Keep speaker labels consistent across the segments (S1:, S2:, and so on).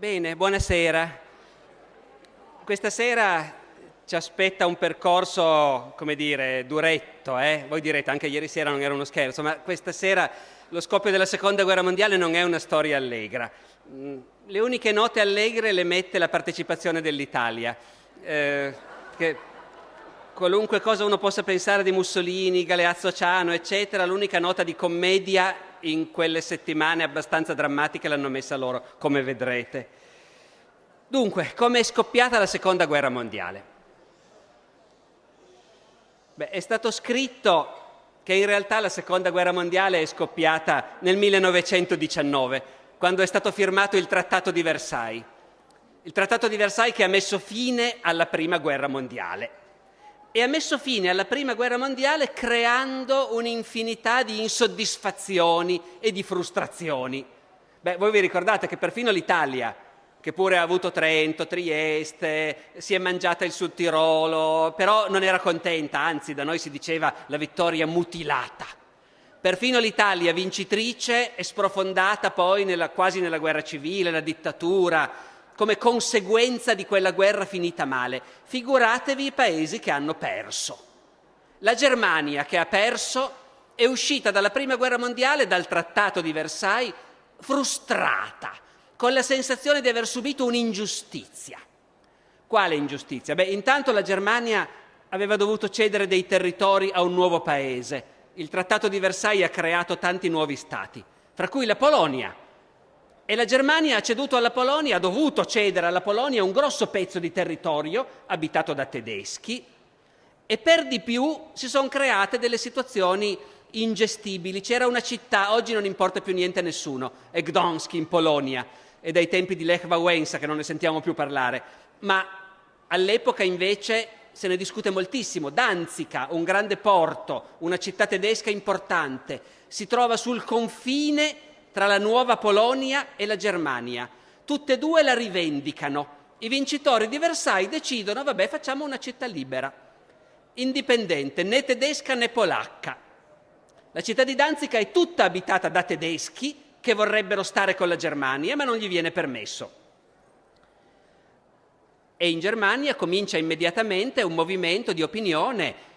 S1: Bene, buonasera. Questa sera ci aspetta un percorso, come dire, duretto, eh? Voi direte, anche ieri sera non era uno scherzo, ma questa sera lo scoppio della Seconda Guerra Mondiale non è una storia allegra. Mm, le uniche note allegre le mette la partecipazione dell'Italia. Eh, che qualunque cosa uno possa pensare di Mussolini, Galeazzo Ciano, eccetera, l'unica nota di commedia in quelle settimane abbastanza drammatiche l'hanno messa loro, come vedrete. Dunque, come è scoppiata la seconda guerra mondiale? Beh, è stato scritto che in realtà la seconda guerra mondiale è scoppiata nel 1919, quando è stato firmato il Trattato di Versailles. Il Trattato di Versailles che ha messo fine alla prima guerra mondiale e ha messo fine alla prima guerra mondiale creando un'infinità di insoddisfazioni e di frustrazioni. Beh, voi vi ricordate che perfino l'Italia, che pure ha avuto Trento, Trieste, si è mangiata il Sud Tirolo, però non era contenta, anzi da noi si diceva la vittoria mutilata. Perfino l'Italia vincitrice è sprofondata poi nella, quasi nella guerra civile, la dittatura, come conseguenza di quella guerra finita male. Figuratevi i paesi che hanno perso. La Germania che ha perso è uscita dalla Prima Guerra Mondiale, dal Trattato di Versailles, frustrata, con la sensazione di aver subito un'ingiustizia. Quale ingiustizia? Beh, intanto la Germania aveva dovuto cedere dei territori a un nuovo paese. Il Trattato di Versailles ha creato tanti nuovi stati, fra cui la Polonia, e la Germania ha ceduto alla Polonia, ha dovuto cedere alla Polonia un grosso pezzo di territorio abitato da tedeschi e per di più si sono create delle situazioni ingestibili. C'era una città, oggi non importa più niente a nessuno, è Gdansk in Polonia, è dai tempi di Lech Wałęsa che non ne sentiamo più parlare, ma all'epoca invece se ne discute moltissimo. Danzica, un grande porto, una città tedesca importante, si trova sul confine tra la nuova Polonia e la Germania. Tutte e due la rivendicano. I vincitori di Versailles decidono, vabbè, facciamo una città libera, indipendente, né tedesca né polacca. La città di Danzica è tutta abitata da tedeschi che vorrebbero stare con la Germania, ma non gli viene permesso. E in Germania comincia immediatamente un movimento di opinione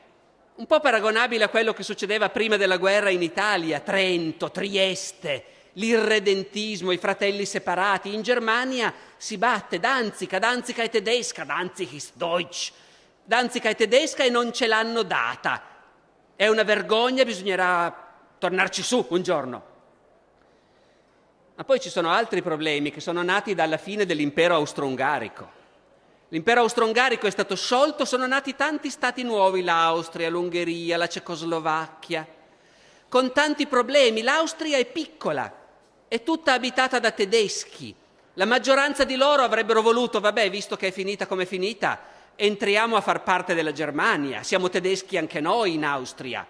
S1: un po' paragonabile a quello che succedeva prima della guerra in Italia, Trento, Trieste, l'irredentismo, i fratelli separati. In Germania si batte Danzica, Danzica è tedesca, Danzica ist deutsch. Danzica è tedesca e non ce l'hanno data. È una vergogna, bisognerà tornarci su un giorno. Ma poi ci sono altri problemi che sono nati dalla fine dell'impero austro-ungarico. L'impero austro-ungarico è stato sciolto, sono nati tanti stati nuovi, l'Austria, l'Ungheria, la Cecoslovacchia, con tanti problemi. L'Austria è piccola, è tutta abitata da tedeschi. La maggioranza di loro avrebbero voluto, vabbè, visto che è finita come è finita, entriamo a far parte della Germania, siamo tedeschi anche noi in Austria,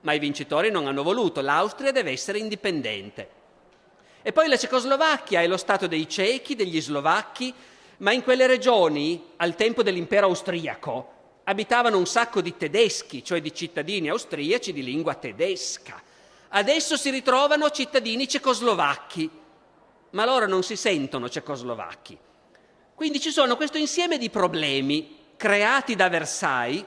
S1: ma i vincitori non hanno voluto, l'Austria deve essere indipendente. E poi la Cecoslovacchia è lo Stato dei cechi, degli slovacchi, ma in quelle regioni, al tempo dell'impero austriaco, abitavano un sacco di tedeschi, cioè di cittadini austriaci di lingua tedesca. Adesso si ritrovano cittadini cecoslovacchi, ma loro non si sentono cecoslovacchi. Quindi ci sono questo insieme di problemi creati da Versailles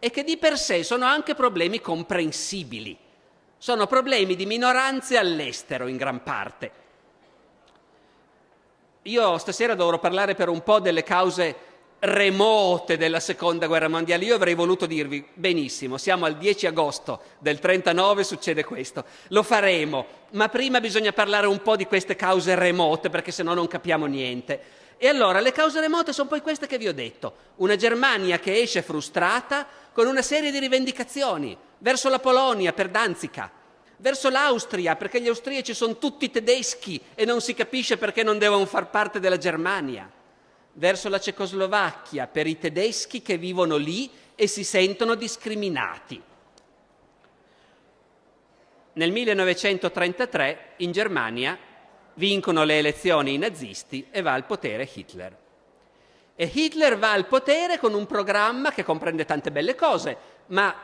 S1: e che di per sé sono anche problemi comprensibili. Sono problemi di minoranze all'estero in gran parte. Io stasera dovrò parlare per un po' delle cause remote della seconda guerra mondiale. Io avrei voluto dirvi, benissimo, siamo al 10 agosto del 39, succede questo, lo faremo, ma prima bisogna parlare un po' di queste cause remote perché sennò non capiamo niente. E allora le cause remote sono poi queste che vi ho detto, una Germania che esce frustrata con una serie di rivendicazioni verso la Polonia per Danzica, verso l'Austria perché gli austriaci sono tutti tedeschi e non si capisce perché non devono far parte della Germania verso la Cecoslovacchia per i tedeschi che vivono lì e si sentono discriminati. Nel 1933 in Germania vincono le elezioni i nazisti e va al potere Hitler. E Hitler va al potere con un programma che comprende tante belle cose, ma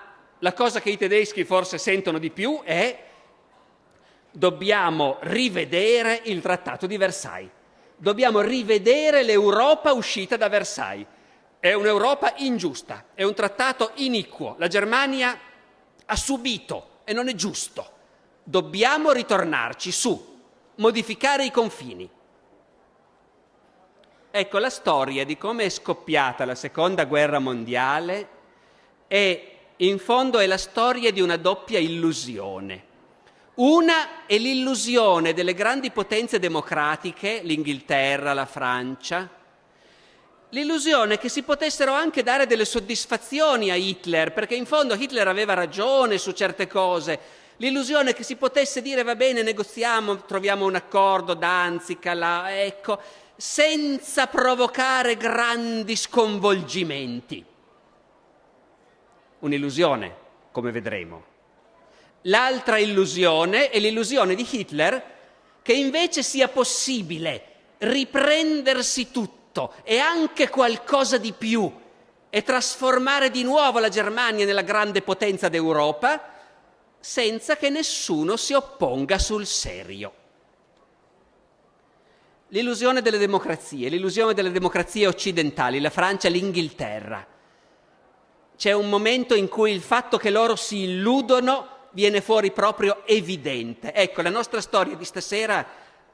S1: la cosa che i tedeschi forse sentono di più è dobbiamo rivedere il trattato di Versailles dobbiamo rivedere l'Europa uscita da Versailles. È un'Europa ingiusta, è un trattato iniquo. La Germania ha subito e non è giusto. Dobbiamo ritornarci su, modificare i confini. Ecco, la storia di come è scoppiata la seconda guerra mondiale è, in fondo, è la storia di una doppia illusione una è l'illusione delle grandi potenze democratiche, l'Inghilterra, la Francia, l'illusione che si potessero anche dare delle soddisfazioni a Hitler, perché in fondo Hitler aveva ragione su certe cose, l'illusione che si potesse dire va bene, negoziamo, troviamo un accordo, Danzica, là, ecco, senza provocare grandi sconvolgimenti. Un'illusione, come vedremo l'altra illusione è l'illusione di Hitler che invece sia possibile riprendersi tutto e anche qualcosa di più e trasformare di nuovo la Germania nella grande potenza d'Europa senza che nessuno si opponga sul serio. L'illusione delle democrazie, l'illusione delle democrazie occidentali, la Francia, l'Inghilterra. C'è un momento in cui il fatto che loro si illudono viene fuori proprio evidente. Ecco, la nostra storia di stasera,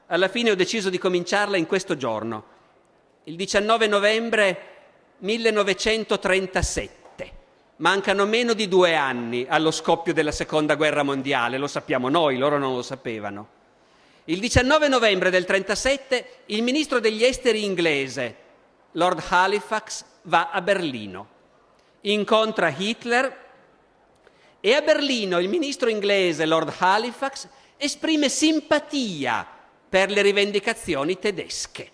S1: alla fine ho deciso di cominciarla in questo giorno, il 19 novembre 1937. Mancano meno di due anni allo scoppio della Seconda Guerra Mondiale, lo sappiamo noi, loro non lo sapevano. Il 19 novembre del 1937 il ministro degli esteri inglese, Lord Halifax, va a Berlino, incontra Hitler e a Berlino il ministro inglese Lord Halifax esprime simpatia per le rivendicazioni tedesche.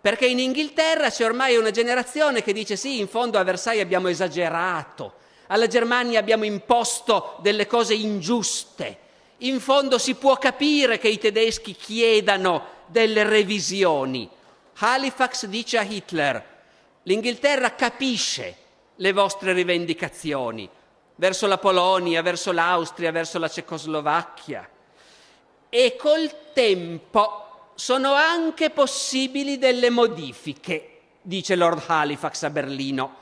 S1: Perché in Inghilterra c'è ormai una generazione che dice sì, in fondo a Versailles abbiamo esagerato, alla Germania abbiamo imposto delle cose ingiuste, in fondo si può capire che i tedeschi chiedano delle revisioni. Halifax dice a Hitler, l'Inghilterra capisce le vostre rivendicazioni, verso la Polonia, verso l'Austria, verso la Cecoslovacchia. E col tempo sono anche possibili delle modifiche, dice Lord Halifax a Berlino,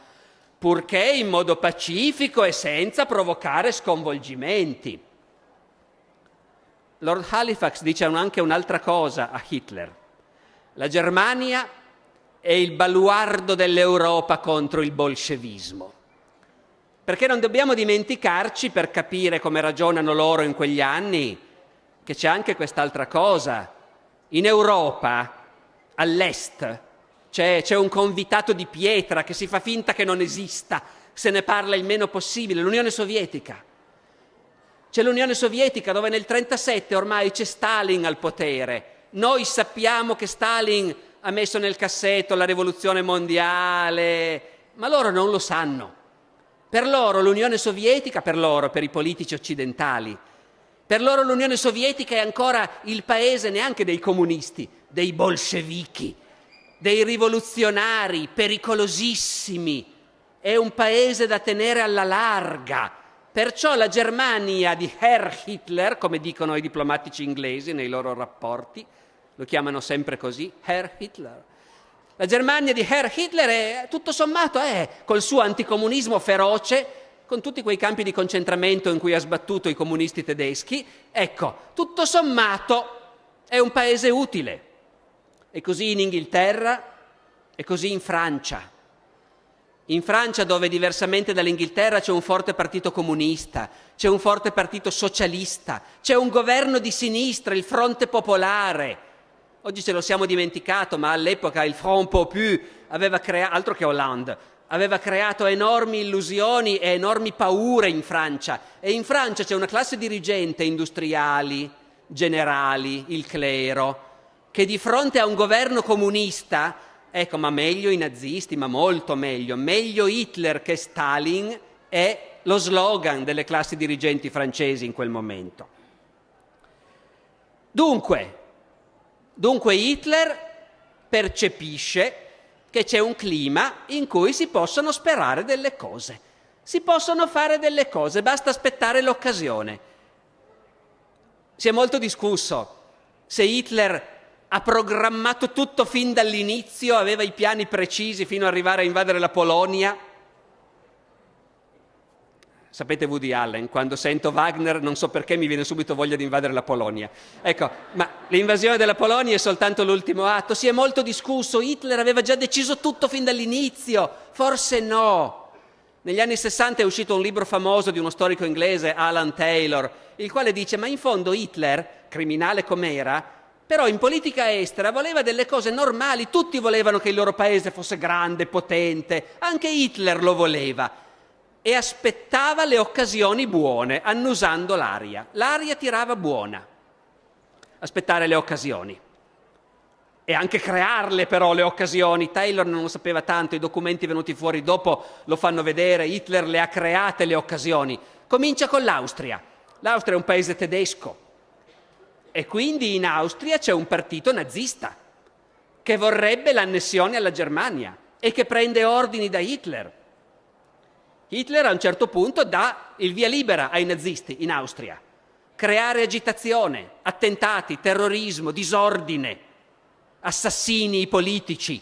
S1: purché in modo pacifico e senza provocare sconvolgimenti. Lord Halifax dice anche un'altra cosa a Hitler. La Germania è il baluardo dell'Europa contro il bolscevismo. Perché non dobbiamo dimenticarci per capire come ragionano loro in quegli anni che c'è anche quest'altra cosa. In Europa, all'est, c'è, c'è un convitato di pietra che si fa finta che non esista, se ne parla il meno possibile, l'Unione Sovietica. C'è l'Unione Sovietica dove nel 1937 ormai c'è Stalin al potere. Noi sappiamo che Stalin ha messo nel cassetto la rivoluzione mondiale, ma loro non lo sanno. Per loro l'Unione Sovietica, per loro, per i politici occidentali, per loro l'Unione Sovietica è ancora il paese neanche dei comunisti, dei bolscevichi, dei rivoluzionari pericolosissimi. È un paese da tenere alla larga. Perciò la Germania di Herr Hitler, come dicono i diplomatici inglesi nei loro rapporti, lo chiamano sempre così, Herr Hitler, la Germania di Herr Hitler, è, tutto sommato, è col suo anticomunismo feroce, con tutti quei campi di concentramento in cui ha sbattuto i comunisti tedeschi, ecco, tutto sommato è un paese utile. E così in Inghilterra, e così in Francia. In Francia, dove diversamente dall'Inghilterra c'è un forte partito comunista, c'è un forte partito socialista, c'è un governo di sinistra, il Fronte Popolare, Oggi ce lo siamo dimenticato, ma all'epoca il Front Popu aveva creato, altro che Hollande, aveva creato enormi illusioni e enormi paure in Francia. E in Francia c'è una classe dirigente, industriali, generali, il clero, che di fronte a un governo comunista, ecco, ma meglio i nazisti, ma molto meglio, meglio Hitler che Stalin, è lo slogan delle classi dirigenti francesi in quel momento. Dunque, Dunque Hitler percepisce che c'è un clima in cui si possono sperare delle cose, si possono fare delle cose, basta aspettare l'occasione. Si è molto discusso se Hitler ha programmato tutto fin dall'inizio, aveva i piani precisi fino ad arrivare a invadere la Polonia, Sapete Woody Allen, quando sento Wagner non so perché mi viene subito voglia di invadere la Polonia. Ecco, ma l'invasione della Polonia è soltanto l'ultimo atto, si è molto discusso, Hitler aveva già deciso tutto fin dall'inizio, forse no. Negli anni 60 è uscito un libro famoso di uno storico inglese, Alan Taylor, il quale dice ma in fondo Hitler, criminale com'era, però in politica estera voleva delle cose normali, tutti volevano che il loro paese fosse grande, potente, anche Hitler lo voleva e aspettava le occasioni buone, annusando l'aria. L'aria tirava buona. Aspettare le occasioni. E anche crearle però le occasioni. Taylor non lo sapeva tanto, i documenti venuti fuori dopo lo fanno vedere, Hitler le ha create le occasioni. Comincia con l'Austria. L'Austria è un paese tedesco e quindi in Austria c'è un partito nazista che vorrebbe l'annessione alla Germania e che prende ordini da Hitler Hitler a un certo punto dà il via libera ai nazisti in Austria. Creare agitazione, attentati, terrorismo, disordine, assassini politici.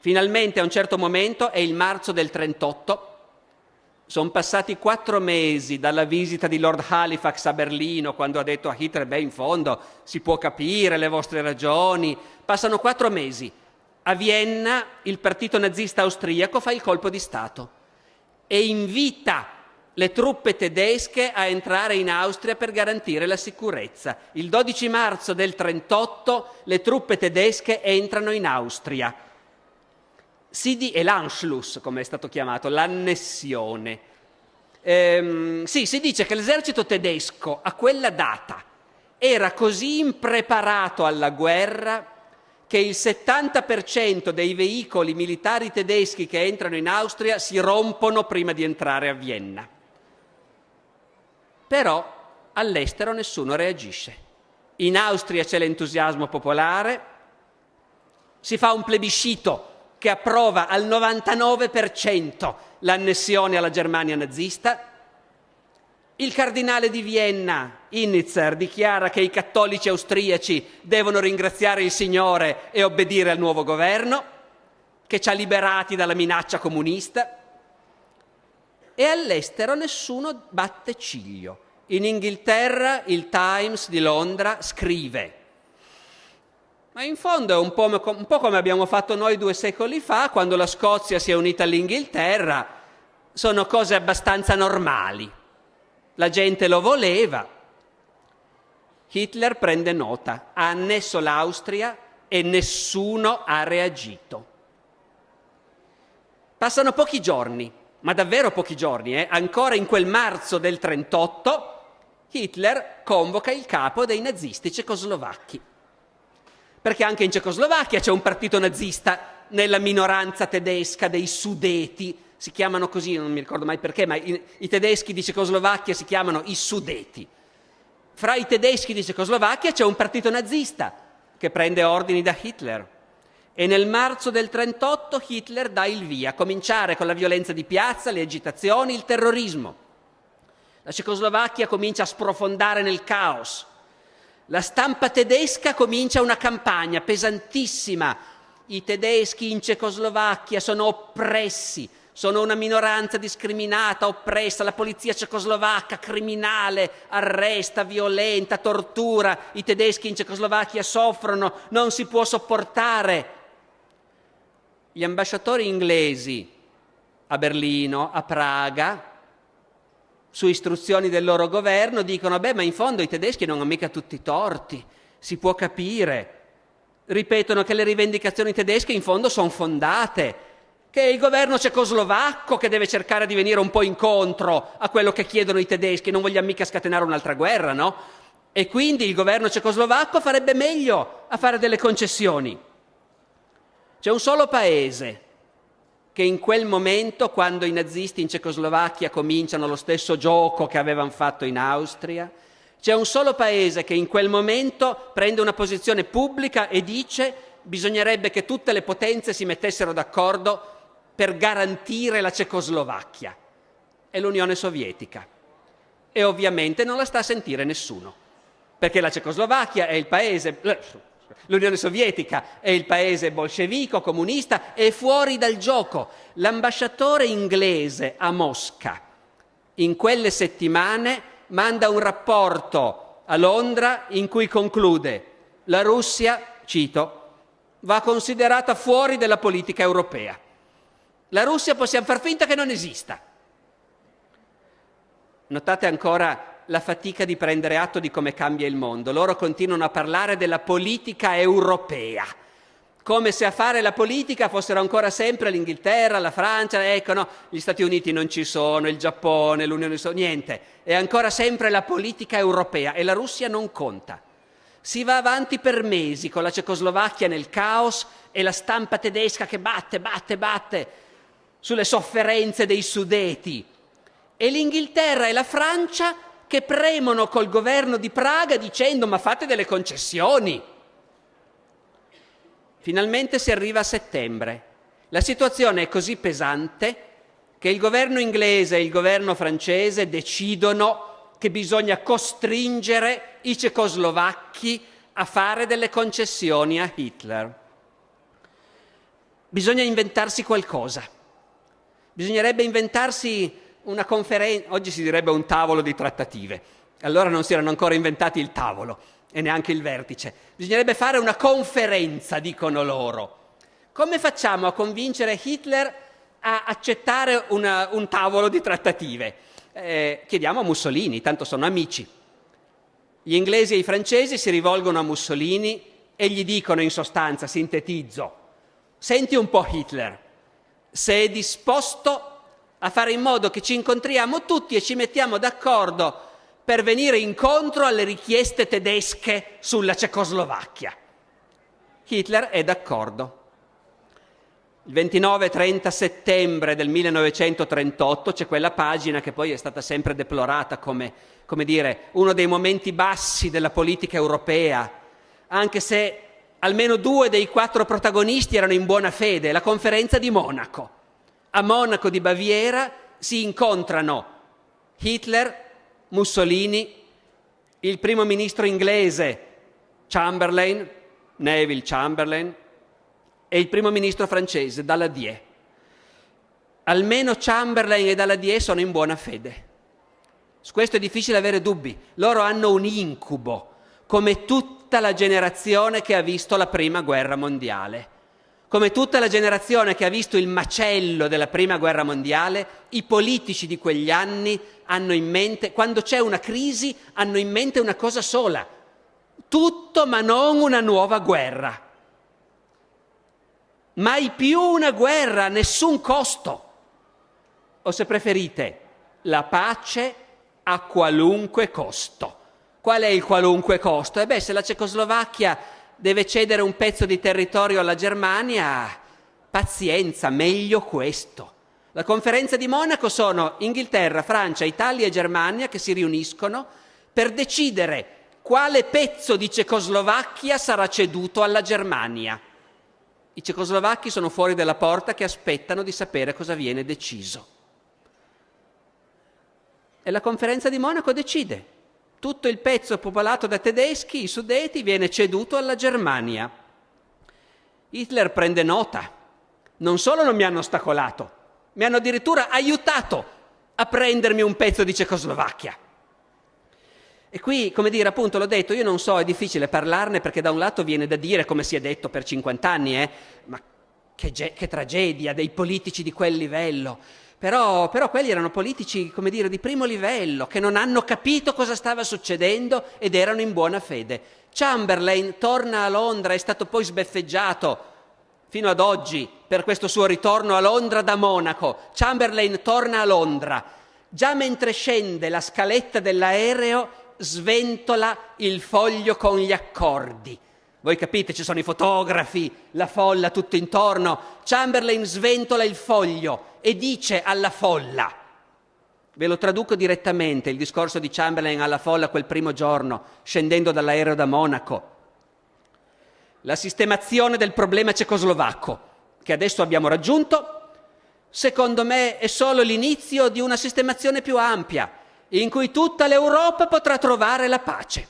S1: Finalmente a un certo momento è il marzo del 38. Sono passati quattro mesi dalla visita di Lord Halifax a Berlino, quando ha detto a Hitler, beh, in fondo si può capire le vostre ragioni. Passano quattro mesi. A Vienna il partito nazista austriaco fa il colpo di Stato e invita le truppe tedesche a entrare in Austria per garantire la sicurezza. Il 12 marzo del 1938 le truppe tedesche entrano in Austria. Sidi e l'Anschluss, come è stato chiamato, l'annessione. Ehm, sì, si dice che l'esercito tedesco a quella data era così impreparato alla guerra che il 70% dei veicoli militari tedeschi che entrano in Austria si rompono prima di entrare a Vienna. Però all'estero nessuno reagisce. In Austria c'è l'entusiasmo popolare, si fa un plebiscito che approva al 99% l'annessione alla Germania nazista, il cardinale di Vienna, Innitzer, dichiara che i cattolici austriaci devono ringraziare il Signore e obbedire al nuovo governo, che ci ha liberati dalla minaccia comunista. E all'estero nessuno batte ciglio. In Inghilterra il Times di Londra scrive. Ma in fondo è un po', un po come abbiamo fatto noi due secoli fa, quando la Scozia si è unita all'Inghilterra. Sono cose abbastanza normali la gente lo voleva. Hitler prende nota, ha annesso l'Austria e nessuno ha reagito. Passano pochi giorni, ma davvero pochi giorni, eh? ancora in quel marzo del 38 Hitler convoca il capo dei nazisti cecoslovacchi. Perché anche in Cecoslovacchia c'è un partito nazista nella minoranza tedesca dei sudeti si chiamano così, non mi ricordo mai perché, ma i, i tedeschi di Cecoslovacchia si chiamano i Sudeti. Fra i tedeschi di Cecoslovacchia c'è un partito nazista che prende ordini da Hitler. E nel marzo del 1938 Hitler dà il via, a cominciare con la violenza di piazza, le agitazioni, il terrorismo. La Cecoslovacchia comincia a sprofondare nel caos. La stampa tedesca comincia una campagna pesantissima. I tedeschi in Cecoslovacchia sono oppressi, sono una minoranza discriminata, oppressa, la polizia cecoslovacca criminale arresta, violenta, tortura, i tedeschi in Cecoslovacchia soffrono, non si può sopportare. Gli ambasciatori inglesi a Berlino, a Praga, su istruzioni del loro governo, dicono, beh, ma in fondo i tedeschi non hanno mica tutti i torti, si può capire. Ripetono che le rivendicazioni tedesche in fondo sono fondate, che è il governo cecoslovacco che deve cercare di venire un po' incontro a quello che chiedono i tedeschi, non vogliamo mica scatenare un'altra guerra, no? E quindi il governo cecoslovacco farebbe meglio a fare delle concessioni. C'è un solo paese che in quel momento, quando i nazisti in Cecoslovacchia cominciano lo stesso gioco che avevano fatto in Austria, c'è un solo paese che in quel momento prende una posizione pubblica e dice bisognerebbe che tutte le potenze si mettessero d'accordo per garantire la Cecoslovacchia e l'Unione Sovietica. E ovviamente non la sta a sentire nessuno, perché la Cecoslovacchia è il paese, eh, l'Unione Sovietica è il paese bolscevico, comunista, è fuori dal gioco. L'ambasciatore inglese a Mosca in quelle settimane manda un rapporto a Londra in cui conclude la Russia, cito, va considerata fuori dalla politica europea. La Russia possiamo far finta che non esista. Notate ancora la fatica di prendere atto di come cambia il mondo. Loro continuano a parlare della politica europea, come se a fare la politica fossero ancora sempre l'Inghilterra, la Francia, ecco no, gli Stati Uniti non ci sono, il Giappone, l'Unione Sovietica, niente. È ancora sempre la politica europea e la Russia non conta. Si va avanti per mesi con la Cecoslovacchia nel caos e la stampa tedesca che batte, batte, batte sulle sofferenze dei sudeti. E l'Inghilterra e la Francia che premono col governo di Praga dicendo ma fate delle concessioni. Finalmente si arriva a settembre. La situazione è così pesante che il governo inglese e il governo francese decidono che bisogna costringere i cecoslovacchi a fare delle concessioni a Hitler. Bisogna inventarsi qualcosa. Bisognerebbe inventarsi una conferenza, oggi si direbbe un tavolo di trattative, allora non si erano ancora inventati il tavolo e neanche il vertice. Bisognerebbe fare una conferenza, dicono loro. Come facciamo a convincere Hitler a accettare una, un tavolo di trattative? Eh, chiediamo a Mussolini, tanto sono amici. Gli inglesi e i francesi si rivolgono a Mussolini e gli dicono in sostanza, sintetizzo, senti un po' Hitler, se è disposto a fare in modo che ci incontriamo tutti e ci mettiamo d'accordo per venire incontro alle richieste tedesche sulla Cecoslovacchia. Hitler è d'accordo. Il 29-30 settembre del 1938 c'è quella pagina che poi è stata sempre deplorata come, come dire, uno dei momenti bassi della politica europea, anche se almeno due dei quattro protagonisti erano in buona fede, la conferenza di Monaco. A Monaco di Baviera si incontrano Hitler, Mussolini, il primo ministro inglese Chamberlain, Neville Chamberlain, e il primo ministro francese Daladier. Almeno Chamberlain e Daladier sono in buona fede. Su questo è difficile avere dubbi. Loro hanno un incubo, come tutti tutta la generazione che ha visto la Prima Guerra Mondiale. Come tutta la generazione che ha visto il macello della Prima Guerra Mondiale, i politici di quegli anni hanno in mente, quando c'è una crisi, hanno in mente una cosa sola, tutto ma non una nuova guerra. Mai più una guerra a nessun costo. O se preferite, la pace a qualunque costo. Qual è il qualunque costo? E beh, se la Cecoslovacchia deve cedere un pezzo di territorio alla Germania, pazienza, meglio questo. La conferenza di Monaco sono Inghilterra, Francia, Italia e Germania che si riuniscono per decidere quale pezzo di Cecoslovacchia sarà ceduto alla Germania. I cecoslovacchi sono fuori dalla porta che aspettano di sapere cosa viene deciso. E la conferenza di Monaco decide tutto il pezzo popolato da tedeschi, i sudeti, viene ceduto alla Germania. Hitler prende nota. Non solo non mi hanno ostacolato, mi hanno addirittura aiutato a prendermi un pezzo di Cecoslovacchia. E qui, come dire, appunto, l'ho detto, io non so, è difficile parlarne perché da un lato viene da dire, come si è detto per 50 anni, eh, ma che, ge- che tragedia dei politici di quel livello però, però, quelli erano politici, come dire, di primo livello, che non hanno capito cosa stava succedendo ed erano in buona fede. Chamberlain torna a Londra, è stato poi sbeffeggiato fino ad oggi per questo suo ritorno a Londra da Monaco. Chamberlain torna a Londra. Già mentre scende la scaletta dell'aereo, sventola il foglio con gli accordi voi capite, ci sono i fotografi, la folla tutto intorno. Chamberlain sventola il foglio e dice alla folla, ve lo traduco direttamente, il discorso di Chamberlain alla folla quel primo giorno, scendendo dall'aereo da Monaco. La sistemazione del problema cecoslovacco, che adesso abbiamo raggiunto, secondo me è solo l'inizio di una sistemazione più ampia, in cui tutta l'Europa potrà trovare la pace.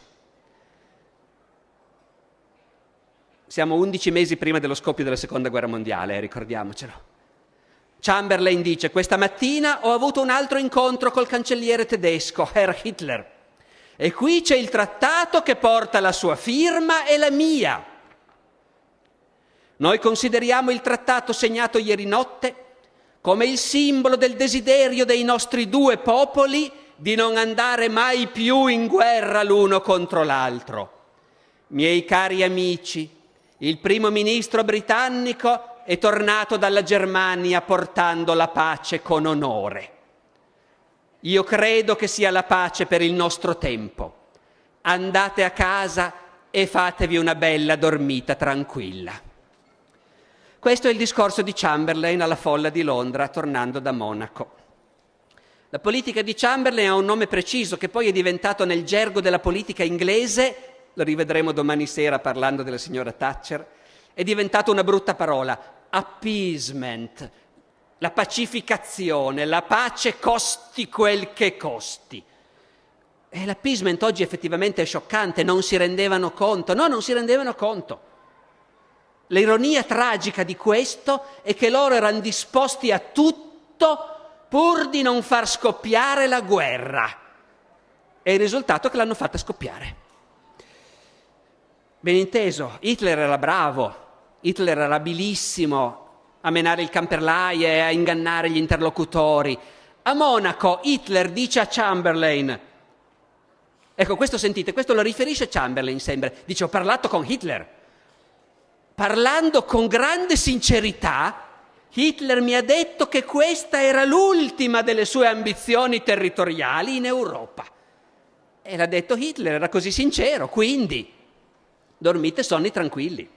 S1: Siamo 11 mesi prima dello scoppio della seconda guerra mondiale, eh, ricordiamocelo. Chamberlain dice, questa mattina ho avuto un altro incontro col cancelliere tedesco, Herr Hitler, e qui c'è il trattato che porta la sua firma e la mia. Noi consideriamo il trattato segnato ieri notte come il simbolo del desiderio dei nostri due popoli di non andare mai più in guerra l'uno contro l'altro. Miei cari amici, il primo ministro britannico è tornato dalla Germania portando la pace con onore. Io credo che sia la pace per il nostro tempo. Andate a casa e fatevi una bella dormita tranquilla. Questo è il discorso di Chamberlain alla folla di Londra tornando da Monaco. La politica di Chamberlain ha un nome preciso che poi è diventato nel gergo della politica inglese lo rivedremo domani sera parlando della signora Thatcher, è diventata una brutta parola, appeasement, la pacificazione, la pace costi quel che costi. E l'appeasement oggi effettivamente è scioccante, non si rendevano conto, no, non si rendevano conto. L'ironia tragica di questo è che loro erano disposti a tutto pur di non far scoppiare la guerra. E il risultato è che l'hanno fatta scoppiare. Ben inteso, Hitler era bravo, Hitler era abilissimo a menare il camperlaie e a ingannare gli interlocutori. A Monaco Hitler dice a Chamberlain, ecco questo sentite, questo lo riferisce Chamberlain sembra, dice ho parlato con Hitler, parlando con grande sincerità, Hitler mi ha detto che questa era l'ultima delle sue ambizioni territoriali in Europa. E l'ha detto Hitler, era così sincero, quindi dormite sonni tranquilli.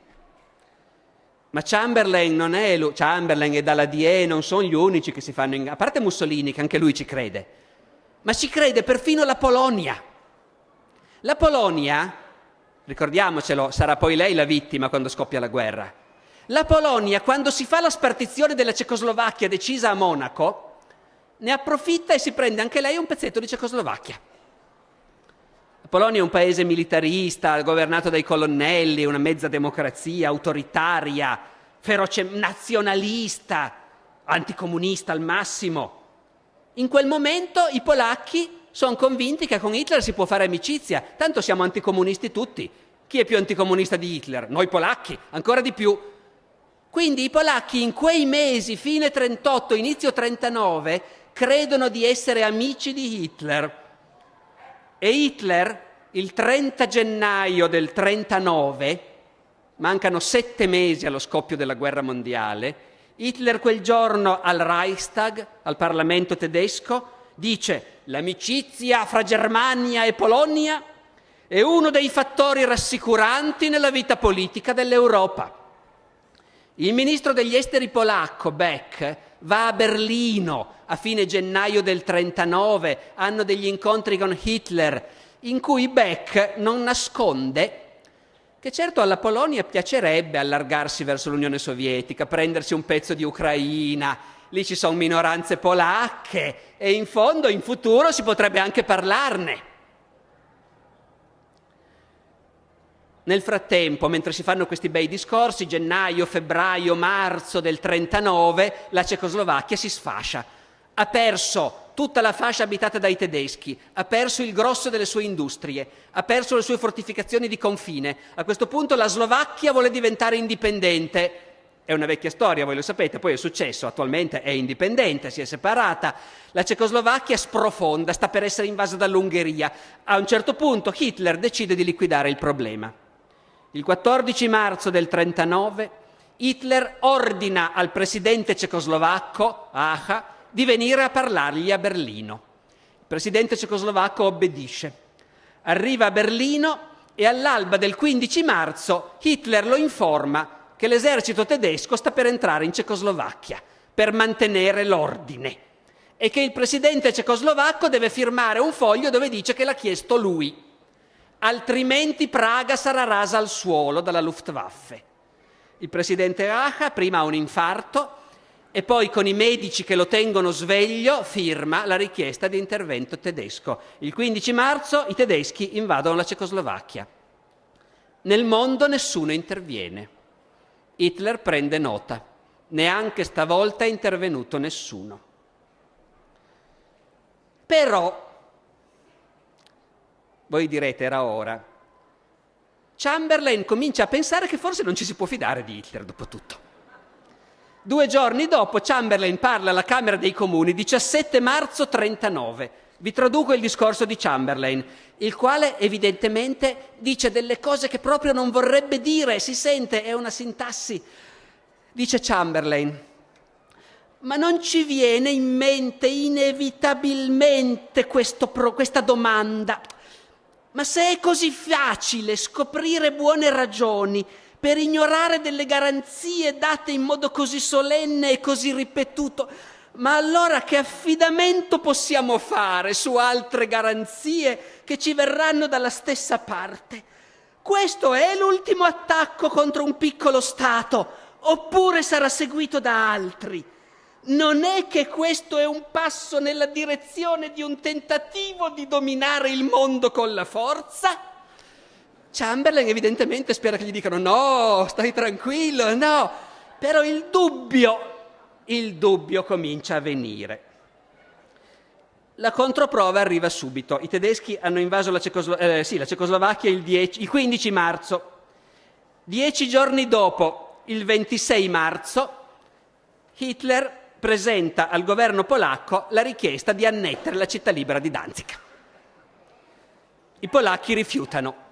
S1: Ma Chamberlain non è lui, Chamberlain e Daladier non sono gli unici che si fanno ingannare, a parte Mussolini che anche lui ci crede, ma ci crede perfino la Polonia. La Polonia, ricordiamocelo, sarà poi lei la vittima quando scoppia la guerra. La Polonia, quando si fa la spartizione della Cecoslovacchia decisa a Monaco, ne approfitta e si prende anche lei un pezzetto di Cecoslovacchia. Polonia è un paese militarista, governato dai colonnelli, una mezza democrazia, autoritaria, feroce, nazionalista, anticomunista al massimo. In quel momento i polacchi sono convinti che con Hitler si può fare amicizia, tanto siamo anticomunisti tutti. Chi è più anticomunista di Hitler? Noi polacchi, ancora di più. Quindi i polacchi in quei mesi, fine 38, inizio 39, credono di essere amici di Hitler e Hitler, il 30 gennaio del 39, mancano sette mesi allo scoppio della guerra mondiale, Hitler quel giorno al Reichstag, al Parlamento tedesco, dice l'amicizia fra Germania e Polonia è uno dei fattori rassicuranti nella vita politica dell'Europa. Il ministro degli esteri polacco, Beck, va a Berlino a fine gennaio del 39, hanno degli incontri con Hitler, in cui Beck non nasconde che certo alla Polonia piacerebbe allargarsi verso l'Unione Sovietica, prendersi un pezzo di Ucraina, lì ci sono minoranze polacche e in fondo in futuro si potrebbe anche parlarne. Nel frattempo, mentre si fanno questi bei discorsi, gennaio, febbraio, marzo del 39, la Cecoslovacchia si sfascia. Ha perso tutta la fascia abitata dai tedeschi, ha perso il grosso delle sue industrie, ha perso le sue fortificazioni di confine. A questo punto la Slovacchia vuole diventare indipendente. È una vecchia storia, voi lo sapete, poi è successo, attualmente è indipendente, si è separata. La Cecoslovacchia sprofonda, sta per essere invasa dall'Ungheria. A un certo punto Hitler decide di liquidare il problema. Il 14 marzo del 1939 Hitler ordina al presidente cecoslovacco, Acha, di venire a parlargli a Berlino. Il presidente cecoslovacco obbedisce. Arriva a Berlino e all'alba del 15 marzo Hitler lo informa che l'esercito tedesco sta per entrare in Cecoslovacchia per mantenere l'ordine e che il presidente cecoslovacco deve firmare un foglio dove dice che l'ha chiesto lui altrimenti Praga sarà rasa al suolo dalla Luftwaffe. Il presidente Racha prima ha un infarto e poi con i medici che lo tengono sveglio firma la richiesta di intervento tedesco. Il 15 marzo i tedeschi invadono la Cecoslovacchia. Nel mondo nessuno interviene. Hitler prende nota. Neanche stavolta è intervenuto nessuno. Però voi direte era ora. Chamberlain comincia a pensare che forse non ci si può fidare di Hitler dopo tutto. Due giorni dopo Chamberlain parla alla Camera dei Comuni, 17 marzo 39. Vi traduco il discorso di Chamberlain, il quale evidentemente dice delle cose che proprio non vorrebbe dire, si sente, è una sintassi. Dice Chamberlain, ma non ci viene in mente inevitabilmente pro, questa domanda. Ma se è così facile scoprire buone ragioni per ignorare delle garanzie date in modo così solenne e così ripetuto, ma allora che affidamento possiamo fare su altre garanzie che ci verranno dalla stessa parte? Questo è l'ultimo attacco contro un piccolo Stato, oppure sarà seguito da altri. Non è che questo è un passo nella direzione di un tentativo di dominare il mondo con la forza? Chamberlain evidentemente spera che gli dicano no, stai tranquillo, no, però il dubbio, il dubbio comincia a venire. La controprova arriva subito. I tedeschi hanno invaso la, Cecoslo- eh, sì, la Cecoslovacchia il, 10, il 15 marzo. Dieci giorni dopo, il 26 marzo, Hitler presenta al governo polacco la richiesta di annettere la città libera di Danzica. I polacchi rifiutano.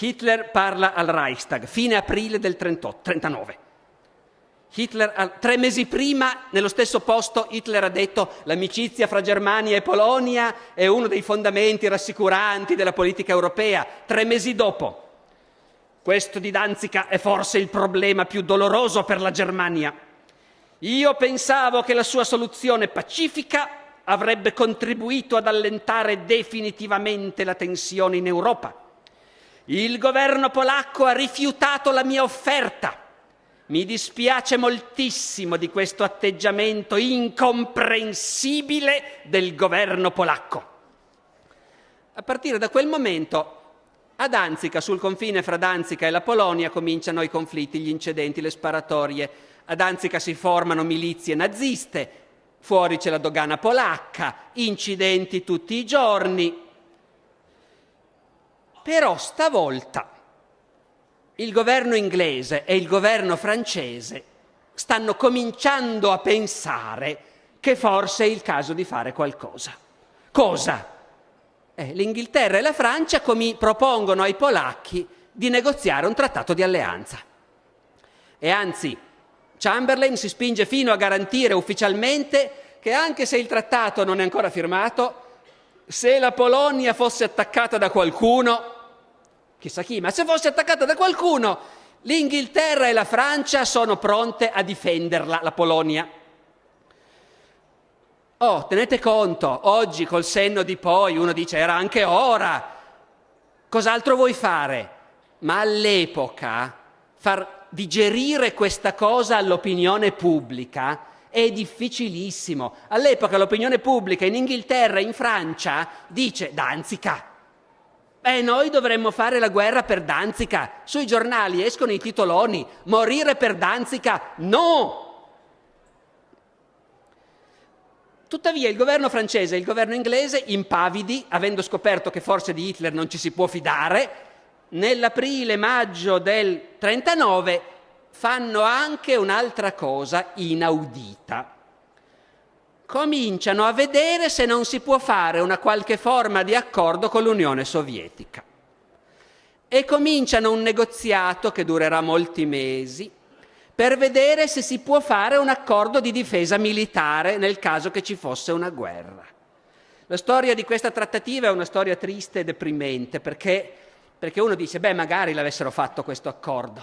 S1: Hitler parla al Reichstag, fine aprile del 38, 39. Hitler, tre mesi prima, nello stesso posto, Hitler ha detto l'amicizia fra Germania e Polonia è uno dei fondamenti rassicuranti della politica europea. Tre mesi dopo, questo di Danzica è forse il problema più doloroso per la Germania. Io pensavo che la sua soluzione pacifica avrebbe contribuito ad allentare definitivamente la tensione in Europa. Il governo polacco ha rifiutato la mia offerta. Mi dispiace moltissimo di questo atteggiamento incomprensibile del governo polacco. A partire da quel momento, a Danzica, sul confine fra Danzica e la Polonia, cominciano i conflitti, gli incidenti, le sparatorie, a Danzica si formano milizie naziste, fuori c'è la dogana polacca, incidenti tutti i giorni. Però stavolta il governo inglese e il governo francese stanno cominciando a pensare che forse è il caso di fare qualcosa. Cosa? Eh, L'Inghilterra e la Francia propongono ai polacchi di negoziare un trattato di alleanza. E anzi, Chamberlain si spinge fino a garantire ufficialmente che anche se il trattato non è ancora firmato, se la Polonia fosse attaccata da qualcuno, chissà chi, ma se fosse attaccata da qualcuno, l'Inghilterra e la Francia sono pronte a difenderla, la Polonia. Oh, tenete conto, oggi col senno di poi uno dice era anche ora, cos'altro vuoi fare? Ma all'epoca far digerire questa cosa all'opinione pubblica è difficilissimo. All'epoca l'opinione pubblica in Inghilterra e in Francia dice Danzica. Beh, noi dovremmo fare la guerra per Danzica. Sui giornali escono i titoloni. Morire per Danzica? No! Tuttavia il governo francese e il governo inglese, impavidi, avendo scoperto che forse di Hitler non ci si può fidare, nell'aprile-maggio del 39 fanno anche un'altra cosa inaudita. Cominciano a vedere se non si può fare una qualche forma di accordo con l'Unione Sovietica e cominciano un negoziato che durerà molti mesi per vedere se si può fare un accordo di difesa militare nel caso che ci fosse una guerra. La storia di questa trattativa è una storia triste e deprimente perché perché uno dice, beh, magari l'avessero fatto questo accordo.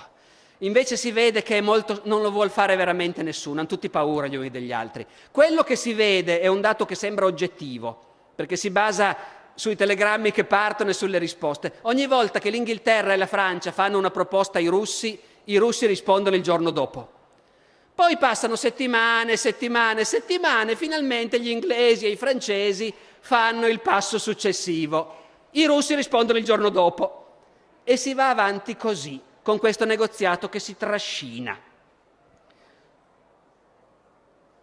S1: Invece si vede che molto, non lo vuole fare veramente nessuno, hanno tutti paura gli uni degli altri. Quello che si vede è un dato che sembra oggettivo, perché si basa sui telegrammi che partono e sulle risposte. Ogni volta che l'Inghilterra e la Francia fanno una proposta ai russi, i russi rispondono il giorno dopo. Poi passano settimane, settimane, settimane, e finalmente gli inglesi e i francesi fanno il passo successivo. I russi rispondono il giorno dopo. E si va avanti così, con questo negoziato che si trascina.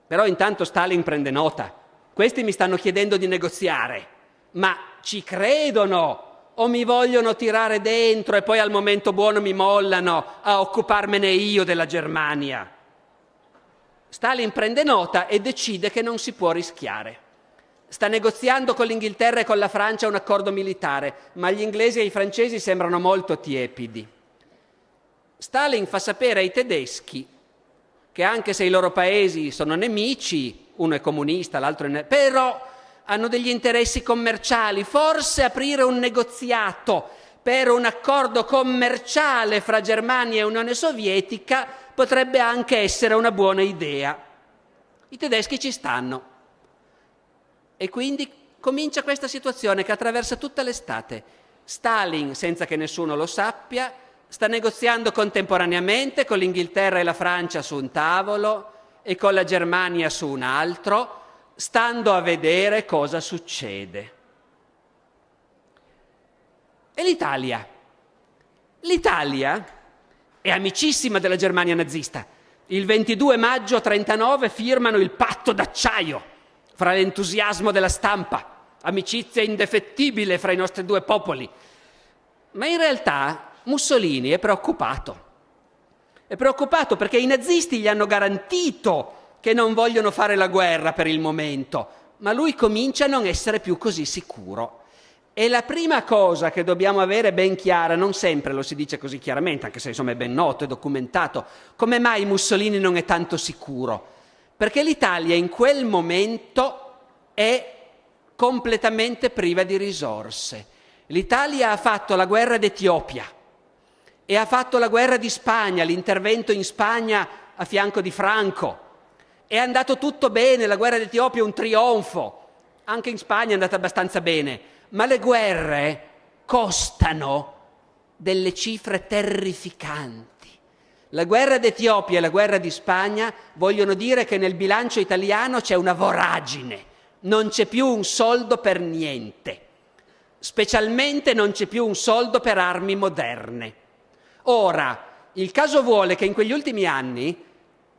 S1: Però intanto Stalin prende nota. Questi mi stanno chiedendo di negoziare, ma ci credono o mi vogliono tirare dentro e poi al momento buono mi mollano a occuparmene io della Germania. Stalin prende nota e decide che non si può rischiare. Sta negoziando con l'Inghilterra e con la Francia un accordo militare, ma gli inglesi e i francesi sembrano molto tiepidi. Stalin fa sapere ai tedeschi che anche se i loro paesi sono nemici, uno è comunista, l'altro è... Ne- però hanno degli interessi commerciali, forse aprire un negoziato per un accordo commerciale fra Germania e Unione Sovietica potrebbe anche essere una buona idea. I tedeschi ci stanno. E quindi comincia questa situazione che attraversa tutta l'estate. Stalin, senza che nessuno lo sappia, sta negoziando contemporaneamente con l'Inghilterra e la Francia su un tavolo e con la Germania su un altro, stando a vedere cosa succede. E l'Italia? L'Italia è amicissima della Germania nazista. Il 22 maggio 1939 firmano il patto d'acciaio fra l'entusiasmo della stampa, amicizia indefettibile fra i nostri due popoli. Ma in realtà Mussolini è preoccupato. È preoccupato perché i nazisti gli hanno garantito che non vogliono fare la guerra per il momento, ma lui comincia a non essere più così sicuro. E la prima cosa che dobbiamo avere ben chiara, non sempre lo si dice così chiaramente, anche se insomma è ben noto, è documentato, come mai Mussolini non è tanto sicuro? Perché l'Italia in quel momento è completamente priva di risorse. L'Italia ha fatto la guerra d'Etiopia e ha fatto la guerra di Spagna, l'intervento in Spagna a fianco di Franco. È andato tutto bene, la guerra d'Etiopia è un trionfo, anche in Spagna è andata abbastanza bene, ma le guerre costano delle cifre terrificanti. La guerra d'Etiopia e la guerra di Spagna vogliono dire che nel bilancio italiano c'è una voragine, non c'è più un soldo per niente, specialmente non c'è più un soldo per armi moderne. Ora, il caso vuole che in quegli ultimi anni,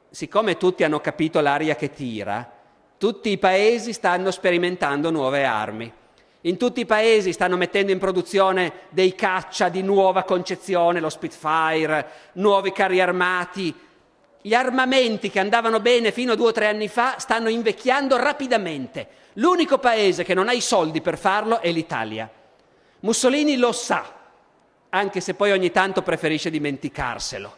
S1: siccome tutti hanno capito l'aria che tira, tutti i paesi stanno sperimentando nuove armi. In tutti i paesi stanno mettendo in produzione dei caccia di nuova concezione, lo Spitfire, nuovi carri armati. Gli armamenti che andavano bene fino a due o tre anni fa stanno invecchiando rapidamente. L'unico paese che non ha i soldi per farlo è l'Italia. Mussolini lo sa, anche se poi ogni tanto preferisce dimenticarselo.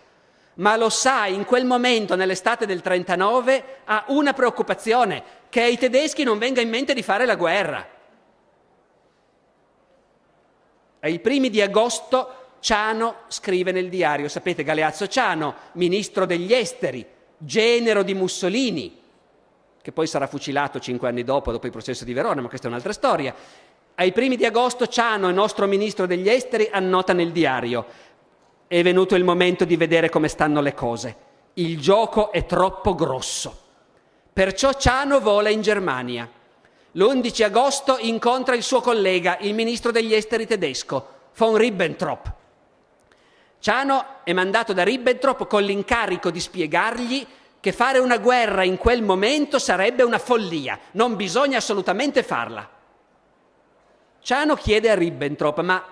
S1: Ma lo sa, in quel momento, nell'estate del 39, ha una preoccupazione, che ai tedeschi non venga in mente di fare la guerra. Ai primi di agosto Ciano scrive nel diario, sapete Galeazzo Ciano, ministro degli esteri, genero di Mussolini, che poi sarà fucilato cinque anni dopo, dopo il processo di Verona, ma questa è un'altra storia. Ai primi di agosto Ciano, il nostro ministro degli esteri, annota nel diario, è venuto il momento di vedere come stanno le cose. Il gioco è troppo grosso. Perciò Ciano vola in Germania. L'11 agosto incontra il suo collega, il ministro degli esteri tedesco, von Ribbentrop. Ciano è mandato da Ribbentrop con l'incarico di spiegargli che fare una guerra in quel momento sarebbe una follia, non bisogna assolutamente farla. Ciano chiede a Ribbentrop, ma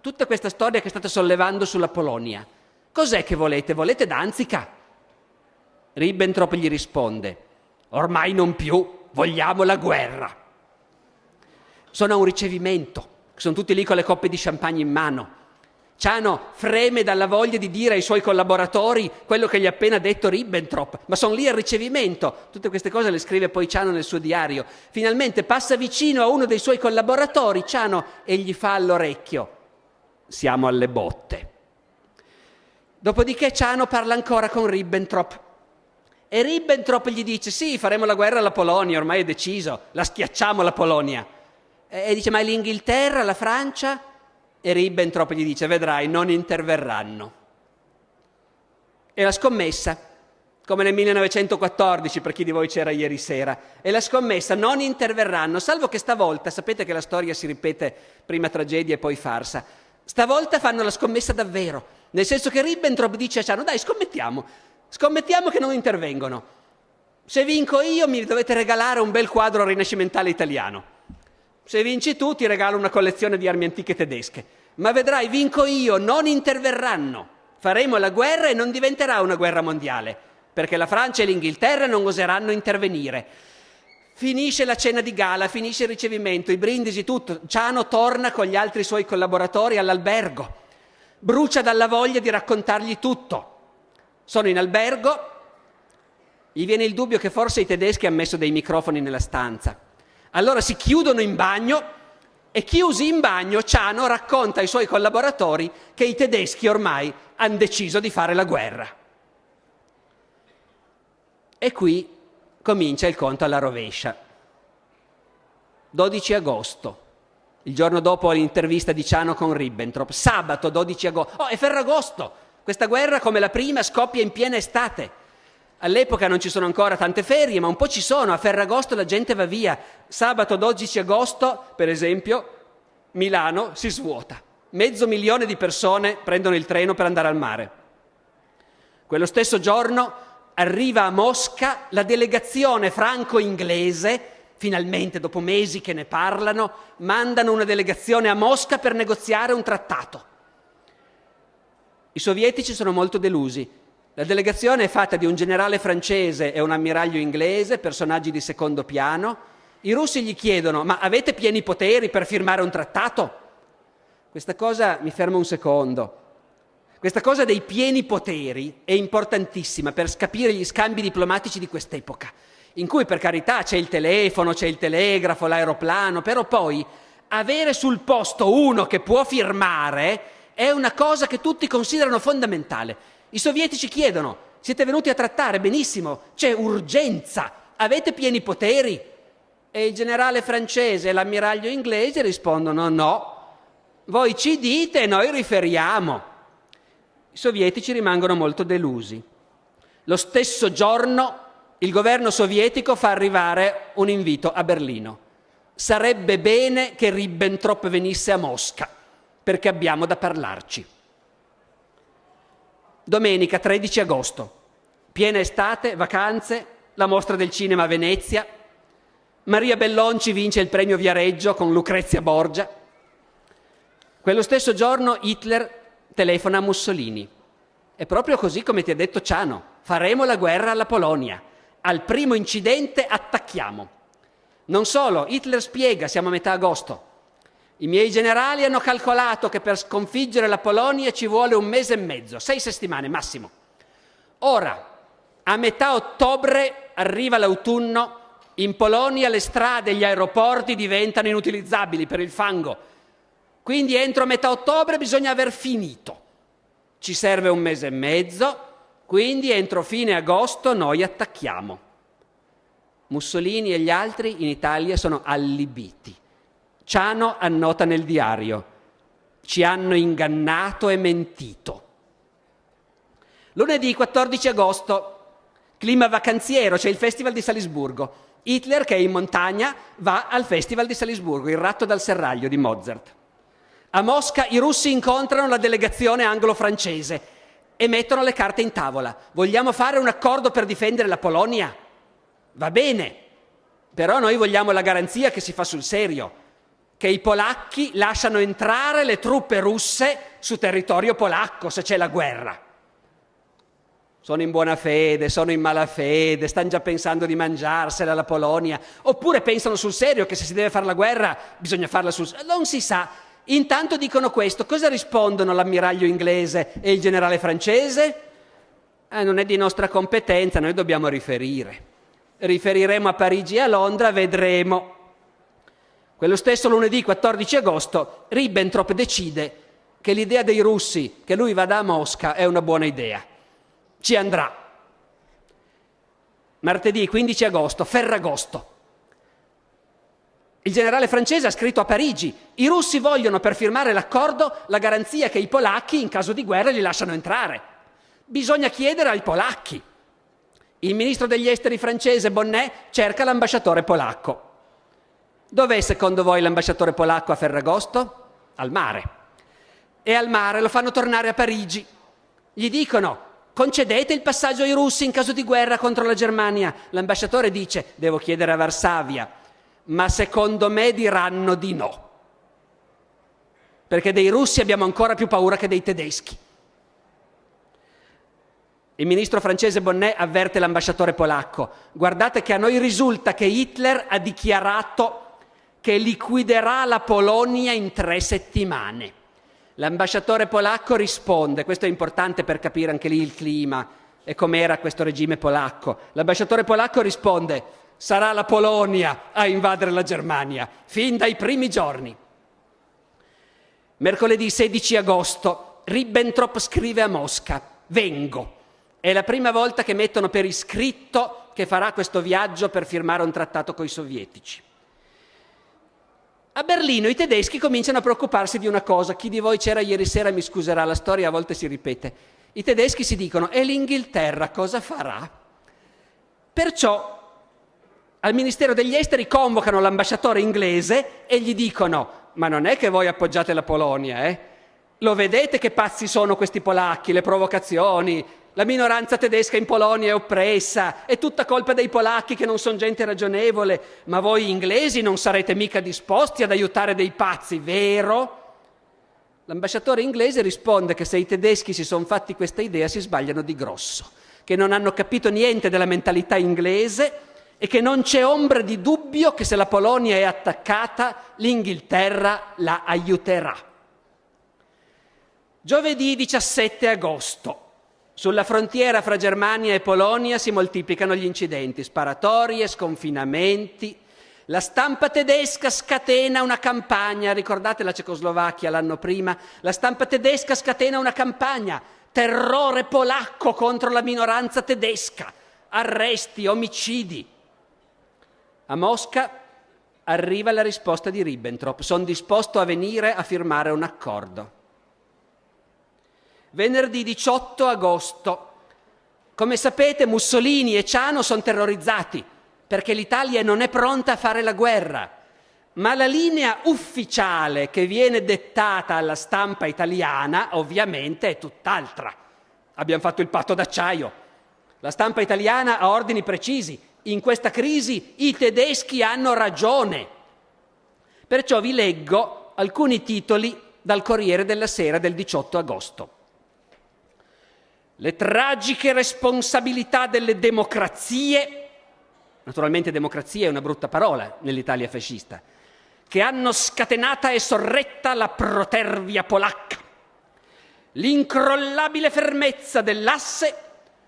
S1: tutta questa storia che state sollevando sulla Polonia, cos'è che volete? Volete Danzica? Ribbentrop gli risponde, ormai non più, vogliamo la guerra sono a un ricevimento, sono tutti lì con le coppe di champagne in mano. Ciano freme dalla voglia di dire ai suoi collaboratori quello che gli ha appena detto Ribbentrop, ma sono lì al ricevimento. Tutte queste cose le scrive poi Ciano nel suo diario. Finalmente passa vicino a uno dei suoi collaboratori, Ciano, e gli fa all'orecchio. Siamo alle botte. Dopodiché Ciano parla ancora con Ribbentrop. E Ribbentrop gli dice, sì, faremo la guerra alla Polonia, ormai è deciso, la schiacciamo la Polonia. E dice, ma l'Inghilterra, la Francia? E Ribbentrop gli dice, vedrai, non interverranno. E la scommessa, come nel 1914 per chi di voi c'era ieri sera, e la scommessa, non interverranno, salvo che stavolta, sapete che la storia si ripete prima tragedia e poi farsa, stavolta fanno la scommessa davvero, nel senso che Ribbentrop dice a Ciano, dai scommettiamo, scommettiamo che non intervengono. Se vinco io mi dovete regalare un bel quadro rinascimentale italiano. Se vinci tu ti regalo una collezione di armi antiche tedesche. Ma vedrai, vinco io, non interverranno. Faremo la guerra e non diventerà una guerra mondiale, perché la Francia e l'Inghilterra non oseranno intervenire. Finisce la cena di gala, finisce il ricevimento, i brindisi, tutto. Ciano torna con gli altri suoi collaboratori all'albergo. Brucia dalla voglia di raccontargli tutto. Sono in albergo, gli viene il dubbio che forse i tedeschi hanno messo dei microfoni nella stanza. Allora si chiudono in bagno e chiusi in bagno Ciano racconta ai suoi collaboratori che i tedeschi ormai hanno deciso di fare la guerra. E qui comincia il conto alla rovescia. 12 agosto, il giorno dopo l'intervista di Ciano con Ribbentrop, sabato 12 agosto. Oh, è Ferragosto! Questa guerra, come la prima, scoppia in piena estate. All'epoca non ci sono ancora tante ferie, ma un po' ci sono. A Ferragosto la gente va via. Sabato 12 agosto, per esempio, Milano si svuota. Mezzo milione di persone prendono il treno per andare al mare. Quello stesso giorno arriva a Mosca la delegazione franco-inglese, finalmente dopo mesi che ne parlano, mandano una delegazione a Mosca per negoziare un trattato. I sovietici sono molto delusi, la delegazione è fatta di un generale francese e un ammiraglio inglese, personaggi di secondo piano. I russi gli chiedono, ma avete pieni poteri per firmare un trattato? Questa cosa, mi fermo un secondo, questa cosa dei pieni poteri è importantissima per capire gli scambi diplomatici di quest'epoca, in cui per carità c'è il telefono, c'è il telegrafo, l'aeroplano, però poi avere sul posto uno che può firmare è una cosa che tutti considerano fondamentale. I sovietici chiedono, siete venuti a trattare benissimo, c'è urgenza, avete pieni poteri. E il generale francese e l'ammiraglio inglese rispondono no, voi ci dite e noi riferiamo. I sovietici rimangono molto delusi. Lo stesso giorno il governo sovietico fa arrivare un invito a Berlino. Sarebbe bene che Ribbentrop venisse a Mosca, perché abbiamo da parlarci. Domenica 13 agosto, piena estate, vacanze, la mostra del cinema a Venezia. Maria Bellonci vince il premio Viareggio con Lucrezia Borgia. Quello stesso giorno Hitler telefona a Mussolini. È proprio così come ti ha detto Ciano, faremo la guerra alla Polonia. Al primo incidente attacchiamo. Non solo, Hitler spiega, siamo a metà agosto, i miei generali hanno calcolato che per sconfiggere la Polonia ci vuole un mese e mezzo, sei settimane massimo. Ora, a metà ottobre arriva l'autunno, in Polonia le strade e gli aeroporti diventano inutilizzabili per il fango. Quindi entro metà ottobre bisogna aver finito. Ci serve un mese e mezzo, quindi entro fine agosto noi attacchiamo. Mussolini e gli altri in Italia sono allibiti Ciano annota nel diario, ci hanno ingannato e mentito. Lunedì 14 agosto, clima vacanziero, c'è il Festival di Salisburgo. Hitler, che è in montagna, va al Festival di Salisburgo, il ratto dal serraglio di Mozart. A Mosca i russi incontrano la delegazione anglo-francese e mettono le carte in tavola. Vogliamo fare un accordo per difendere la Polonia? Va bene, però noi vogliamo la garanzia che si fa sul serio che i polacchi lasciano entrare le truppe russe su territorio polacco se c'è la guerra. Sono in buona fede, sono in malafede, stanno già pensando di mangiarsela la Polonia, oppure pensano sul serio che se si deve fare la guerra bisogna farla sul serio. Non si sa. Intanto dicono questo, cosa rispondono l'ammiraglio inglese e il generale francese? Eh, non è di nostra competenza, noi dobbiamo riferire. Riferiremo a Parigi e a Londra, vedremo. Quello stesso lunedì 14 agosto Ribbentrop decide che l'idea dei russi che lui vada a Mosca è una buona idea. Ci andrà. Martedì 15 agosto, Ferragosto. Il generale francese ha scritto a Parigi, i russi vogliono per firmare l'accordo la garanzia che i polacchi in caso di guerra li lasciano entrare. Bisogna chiedere ai polacchi. Il ministro degli esteri francese Bonnet cerca l'ambasciatore polacco. Dov'è secondo voi l'ambasciatore polacco a Ferragosto? Al mare. E al mare lo fanno tornare a Parigi. Gli dicono concedete il passaggio ai russi in caso di guerra contro la Germania. L'ambasciatore dice devo chiedere a Varsavia, ma secondo me diranno di no. Perché dei russi abbiamo ancora più paura che dei tedeschi. Il ministro francese Bonnet avverte l'ambasciatore polacco. Guardate che a noi risulta che Hitler ha dichiarato che liquiderà la Polonia in tre settimane. L'ambasciatore polacco risponde, questo è importante per capire anche lì il clima e com'era questo regime polacco. L'ambasciatore polacco risponde, sarà la Polonia a invadere la Germania, fin dai primi giorni. Mercoledì 16 agosto Ribbentrop scrive a Mosca, vengo. È la prima volta che mettono per iscritto che farà questo viaggio per firmare un trattato con i sovietici. A Berlino i tedeschi cominciano a preoccuparsi di una cosa, chi di voi c'era ieri sera mi scuserà, la storia a volte si ripete. I tedeschi si dicono e l'Inghilterra cosa farà? Perciò al Ministero degli Esteri convocano l'ambasciatore inglese e gli dicono ma non è che voi appoggiate la Polonia, eh? Lo vedete che pazzi sono questi polacchi, le provocazioni, la minoranza tedesca in Polonia è oppressa, è tutta colpa dei polacchi che non sono gente ragionevole, ma voi inglesi non sarete mica disposti ad aiutare dei pazzi, vero? L'ambasciatore inglese risponde che se i tedeschi si sono fatti questa idea si sbagliano di grosso, che non hanno capito niente della mentalità inglese e che non c'è ombra di dubbio che se la Polonia è attaccata l'Inghilterra la aiuterà. Giovedì 17 agosto sulla frontiera fra Germania e Polonia si moltiplicano gli incidenti, sparatorie, sconfinamenti. La stampa tedesca scatena una campagna, ricordate la Cecoslovacchia l'anno prima? La stampa tedesca scatena una campagna, terrore polacco contro la minoranza tedesca, arresti, omicidi. A Mosca arriva la risposta di Ribbentrop, sono disposto a venire a firmare un accordo venerdì 18 agosto. Come sapete Mussolini e Ciano sono terrorizzati perché l'Italia non è pronta a fare la guerra, ma la linea ufficiale che viene dettata alla stampa italiana ovviamente è tutt'altra. Abbiamo fatto il patto d'acciaio. La stampa italiana ha ordini precisi. In questa crisi i tedeschi hanno ragione. Perciò vi leggo alcuni titoli dal Corriere della Sera del 18 agosto le tragiche responsabilità delle democrazie, naturalmente democrazia è una brutta parola nell'Italia fascista, che hanno scatenata e sorretta la protervia polacca, l'incrollabile fermezza dell'asse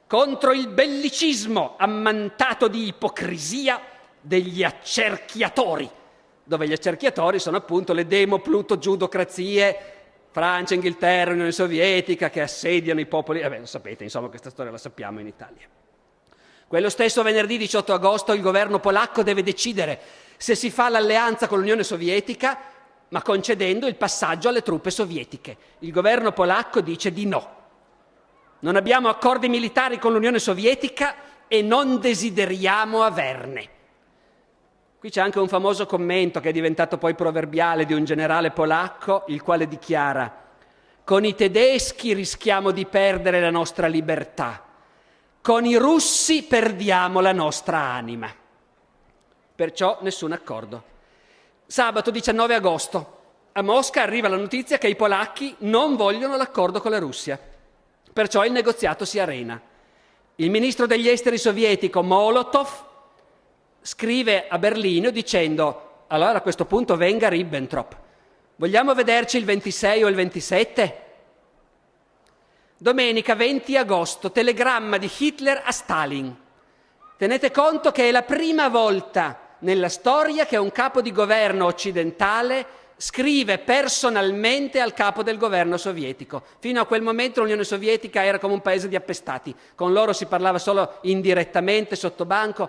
S1: contro il bellicismo ammantato di ipocrisia degli accerchiatori, dove gli accerchiatori sono appunto le demo pluto giudocrazie Francia, Inghilterra, Unione Sovietica che assediano i popoli, vabbè eh lo sapete, insomma questa storia la sappiamo in Italia. Quello stesso venerdì 18 agosto il governo polacco deve decidere se si fa l'alleanza con l'Unione Sovietica, ma concedendo il passaggio alle truppe sovietiche. Il governo polacco dice di no. Non abbiamo accordi militari con l'Unione Sovietica e non desideriamo averne. Qui c'è anche un famoso commento che è diventato poi proverbiale di un generale polacco, il quale dichiara, con i tedeschi rischiamo di perdere la nostra libertà, con i russi perdiamo la nostra anima. Perciò nessun accordo. Sabato 19 agosto, a Mosca arriva la notizia che i polacchi non vogliono l'accordo con la Russia, perciò il negoziato si arena. Il ministro degli esteri sovietico Molotov scrive a Berlino dicendo allora a questo punto venga Ribbentrop, vogliamo vederci il 26 o il 27? Domenica 20 agosto, telegramma di Hitler a Stalin. Tenete conto che è la prima volta nella storia che un capo di governo occidentale scrive personalmente al capo del governo sovietico. Fino a quel momento l'Unione Sovietica era come un paese di appestati, con loro si parlava solo indirettamente sotto banco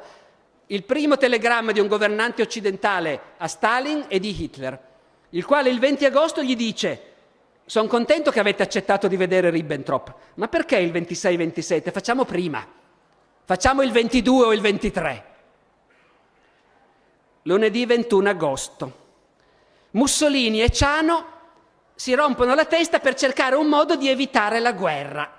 S1: il primo telegramma di un governante occidentale a Stalin è di Hitler, il quale il 20 agosto gli dice sono contento che avete accettato di vedere Ribbentrop, ma perché il 26-27? Facciamo prima, facciamo il 22 o il 23. Lunedì 21 agosto. Mussolini e Ciano si rompono la testa per cercare un modo di evitare la guerra.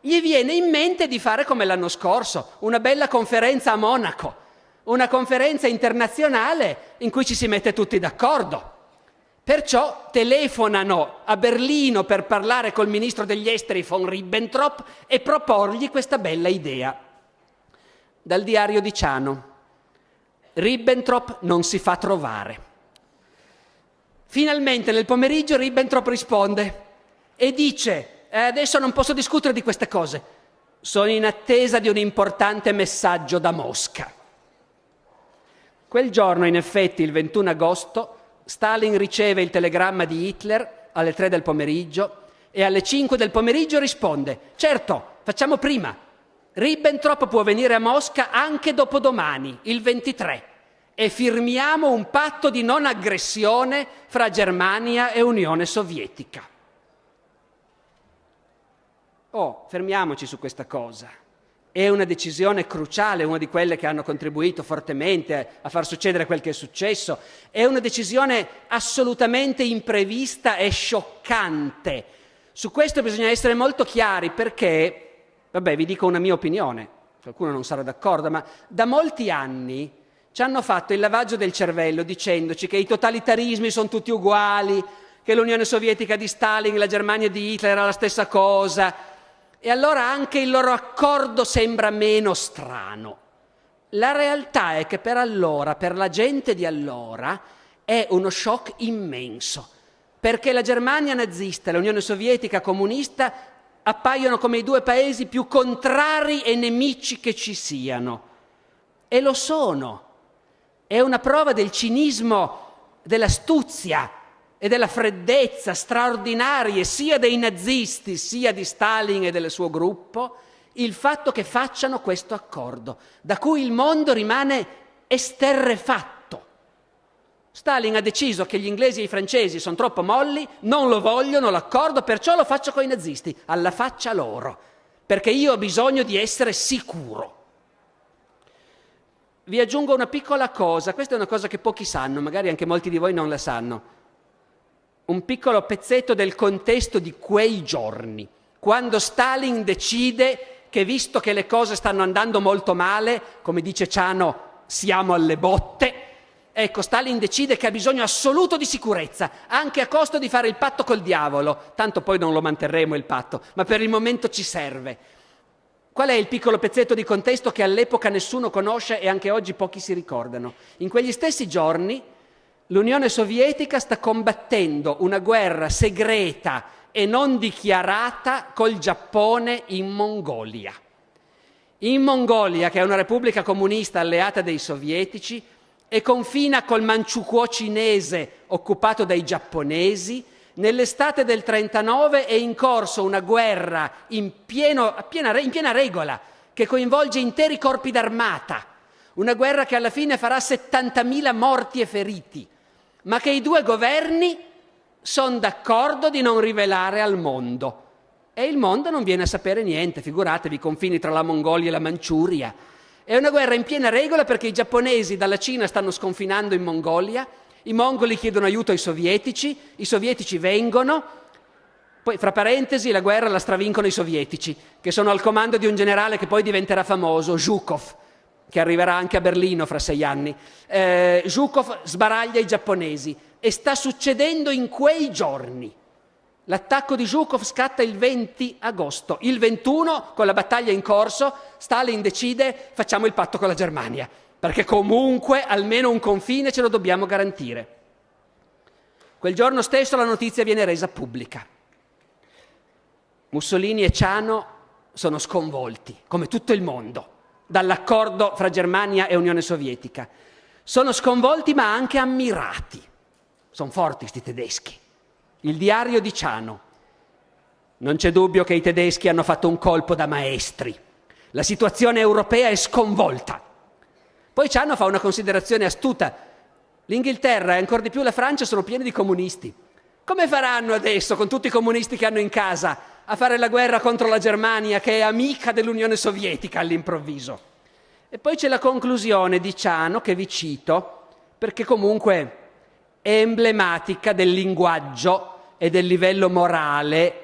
S1: Gli viene in mente di fare come l'anno scorso, una bella conferenza a Monaco, una conferenza internazionale in cui ci si mette tutti d'accordo. Perciò telefonano a Berlino per parlare col ministro degli esteri von Ribbentrop e proporgli questa bella idea. Dal diario di Ciano. Ribbentrop non si fa trovare. Finalmente nel pomeriggio Ribbentrop risponde e dice eh, adesso non posso discutere di queste cose, sono in attesa di un importante messaggio da Mosca. Quel giorno, in effetti, il 21 agosto, Stalin riceve il telegramma di Hitler alle 3 del pomeriggio e alle 5 del pomeriggio risponde, certo, facciamo prima, Ribbentrop può venire a Mosca anche dopodomani, il 23, e firmiamo un patto di non aggressione fra Germania e Unione Sovietica. Oh, fermiamoci su questa cosa è una decisione cruciale, una di quelle che hanno contribuito fortemente a far succedere quel che è successo, è una decisione assolutamente imprevista e scioccante. Su questo bisogna essere molto chiari perché, vabbè vi dico una mia opinione, qualcuno non sarà d'accordo, ma da molti anni ci hanno fatto il lavaggio del cervello dicendoci che i totalitarismi sono tutti uguali, che l'Unione Sovietica di Stalin, la Germania di Hitler era la stessa cosa, e allora anche il loro accordo sembra meno strano. La realtà è che per allora, per la gente di allora, è uno shock immenso, perché la Germania nazista e l'Unione Sovietica comunista appaiono come i due paesi più contrari e nemici che ci siano. E lo sono. È una prova del cinismo, dell'astuzia e della freddezza straordinarie sia dei nazisti sia di Stalin e del suo gruppo il fatto che facciano questo accordo, da cui il mondo rimane esterrefatto. Stalin ha deciso che gli inglesi e i francesi sono troppo molli, non lo vogliono l'accordo, perciò lo faccio con i nazisti, alla faccia loro, perché io ho bisogno di essere sicuro. Vi aggiungo una piccola cosa, questa è una cosa che pochi sanno, magari anche molti di voi non la sanno un piccolo pezzetto del contesto di quei giorni, quando Stalin decide che visto che le cose stanno andando molto male, come dice Ciano, siamo alle botte, ecco, Stalin decide che ha bisogno assoluto di sicurezza, anche a costo di fare il patto col diavolo, tanto poi non lo manterremo il patto, ma per il momento ci serve. Qual è il piccolo pezzetto di contesto che all'epoca nessuno conosce e anche oggi pochi si ricordano? In quegli stessi giorni L'Unione Sovietica sta combattendo una guerra segreta e non dichiarata col Giappone in Mongolia. In Mongolia, che è una repubblica comunista alleata dei sovietici, e confina col Manciukuo cinese occupato dai giapponesi, nell'estate del 1939 è in corso una guerra in, pieno, piena, in piena regola che coinvolge interi corpi d'armata, una guerra che alla fine farà 70.000 morti e feriti ma che i due governi sono d'accordo di non rivelare al mondo. E il mondo non viene a sapere niente, figuratevi i confini tra la Mongolia e la Manciuria. È una guerra in piena regola perché i giapponesi dalla Cina stanno sconfinando in Mongolia, i mongoli chiedono aiuto ai sovietici, i sovietici vengono, poi fra parentesi la guerra la stravincono i sovietici, che sono al comando di un generale che poi diventerà famoso, Zhukov che arriverà anche a Berlino fra sei anni. Eh, Zhukov sbaraglia i giapponesi e sta succedendo in quei giorni. L'attacco di Zhukov scatta il 20 agosto, il 21 con la battaglia in corso Stalin decide facciamo il patto con la Germania, perché comunque almeno un confine ce lo dobbiamo garantire. Quel giorno stesso la notizia viene resa pubblica. Mussolini e Ciano sono sconvolti, come tutto il mondo dall'accordo fra Germania e Unione Sovietica. Sono sconvolti ma anche ammirati. Sono forti questi tedeschi. Il diario di Ciano. Non c'è dubbio che i tedeschi hanno fatto un colpo da maestri. La situazione europea è sconvolta. Poi Ciano fa una considerazione astuta. L'Inghilterra e ancora di più la Francia sono piene di comunisti. Come faranno adesso con tutti i comunisti che hanno in casa a fare la guerra contro la Germania che è amica dell'Unione Sovietica all'improvviso. E poi c'è la conclusione di Ciano che vi cito perché comunque è emblematica del linguaggio e del livello morale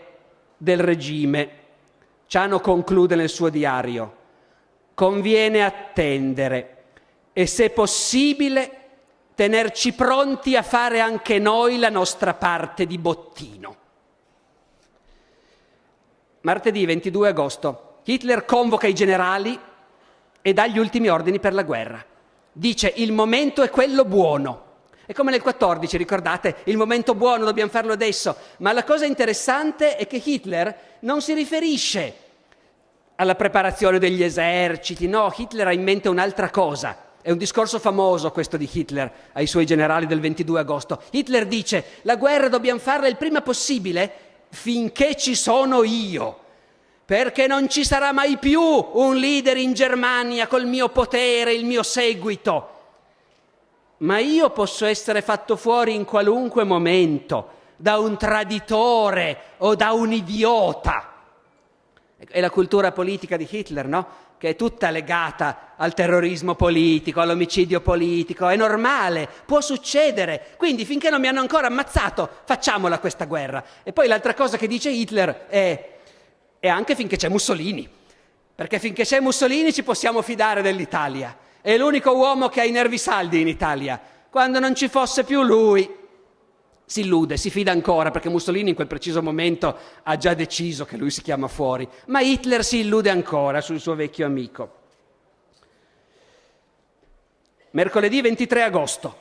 S1: del regime. Ciano conclude nel suo diario, conviene attendere e se possibile tenerci pronti a fare anche noi la nostra parte di bottino martedì 22 agosto, Hitler convoca i generali e dà gli ultimi ordini per la guerra. Dice il momento è quello buono. È come nel 14, ricordate, il momento buono dobbiamo farlo adesso. Ma la cosa interessante è che Hitler non si riferisce alla preparazione degli eserciti, no, Hitler ha in mente un'altra cosa. È un discorso famoso questo di Hitler ai suoi generali del 22 agosto. Hitler dice la guerra dobbiamo farla il prima possibile finché ci sono io, perché non ci sarà mai più un leader in Germania col mio potere, il mio seguito. Ma io posso essere fatto fuori in qualunque momento da un traditore o da un idiota. È la cultura politica di Hitler, no? che è tutta legata al terrorismo politico, all'omicidio politico, è normale, può succedere. Quindi finché non mi hanno ancora ammazzato, facciamola questa guerra. E poi l'altra cosa che dice Hitler è, è anche finché c'è Mussolini, perché finché c'è Mussolini ci possiamo fidare dell'Italia. È l'unico uomo che ha i nervi saldi in Italia. Quando non ci fosse più lui, si illude, si fida ancora perché Mussolini in quel preciso momento ha già deciso che lui si chiama fuori, ma Hitler si illude ancora sul suo vecchio amico. Mercoledì 23 agosto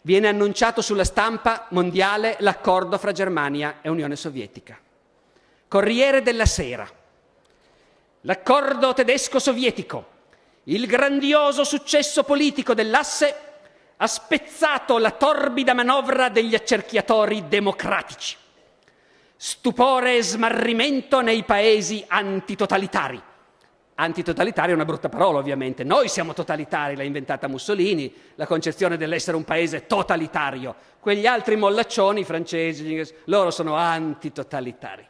S1: viene annunciato sulla stampa mondiale l'accordo fra Germania e Unione Sovietica. Corriere della Sera. L'accordo tedesco-sovietico, il grandioso successo politico dell'asse ha spezzato la torbida manovra degli accerchiatori democratici. Stupore e smarrimento nei paesi antitotalitari. Antitotalitaria è una brutta parola ovviamente, noi siamo totalitari, l'ha inventata Mussolini, la concezione dell'essere un paese totalitario. Quegli altri mollaccioni francesi, loro sono antitotalitari.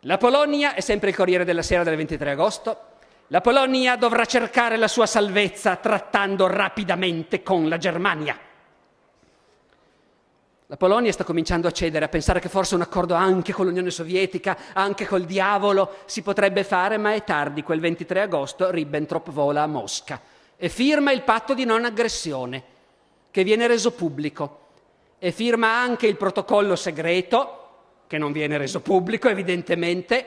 S1: La Polonia è sempre il Corriere della Sera del 23 agosto, la Polonia dovrà cercare la sua salvezza trattando rapidamente con la Germania. La Polonia sta cominciando a cedere, a pensare che forse un accordo anche con l'Unione Sovietica, anche col diavolo, si potrebbe fare, ma è tardi. Quel 23 agosto Ribbentrop vola a Mosca e firma il patto di non aggressione, che viene reso pubblico, e firma anche il protocollo segreto, che non viene reso pubblico evidentemente,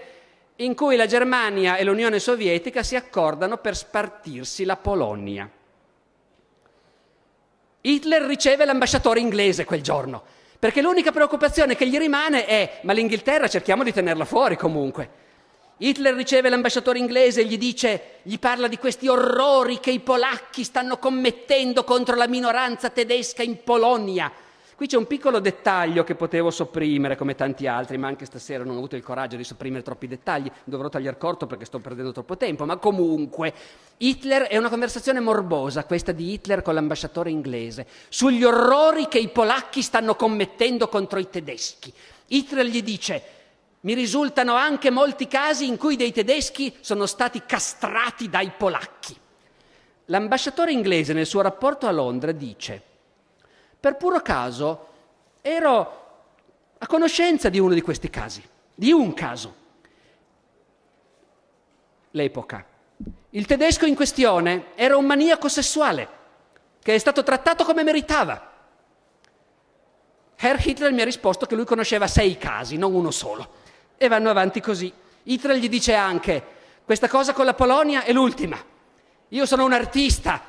S1: in cui la Germania e l'Unione Sovietica si accordano per spartirsi la Polonia. Hitler riceve l'ambasciatore inglese quel giorno, perché l'unica preoccupazione che gli rimane è ma l'Inghilterra cerchiamo di tenerla fuori comunque. Hitler riceve l'ambasciatore inglese e gli dice, gli parla di questi orrori che i polacchi stanno commettendo contro la minoranza tedesca in Polonia Qui c'è un piccolo dettaglio che potevo sopprimere come tanti altri, ma anche stasera non ho avuto il coraggio di sopprimere troppi dettagli, dovrò tagliare corto perché sto perdendo troppo tempo, ma comunque Hitler è una conversazione morbosa questa di Hitler con l'ambasciatore inglese sugli orrori che i polacchi stanno commettendo contro i tedeschi. Hitler gli dice mi risultano anche molti casi in cui dei tedeschi sono stati castrati dai polacchi. L'ambasciatore inglese nel suo rapporto a Londra dice per puro caso ero a conoscenza di uno di questi casi, di un caso. L'epoca. Il tedesco in questione era un maniaco sessuale che è stato trattato come meritava. Herr Hitler mi ha risposto che lui conosceva sei casi, non uno solo. E vanno avanti così. Hitler gli dice anche, questa cosa con la Polonia è l'ultima. Io sono un artista,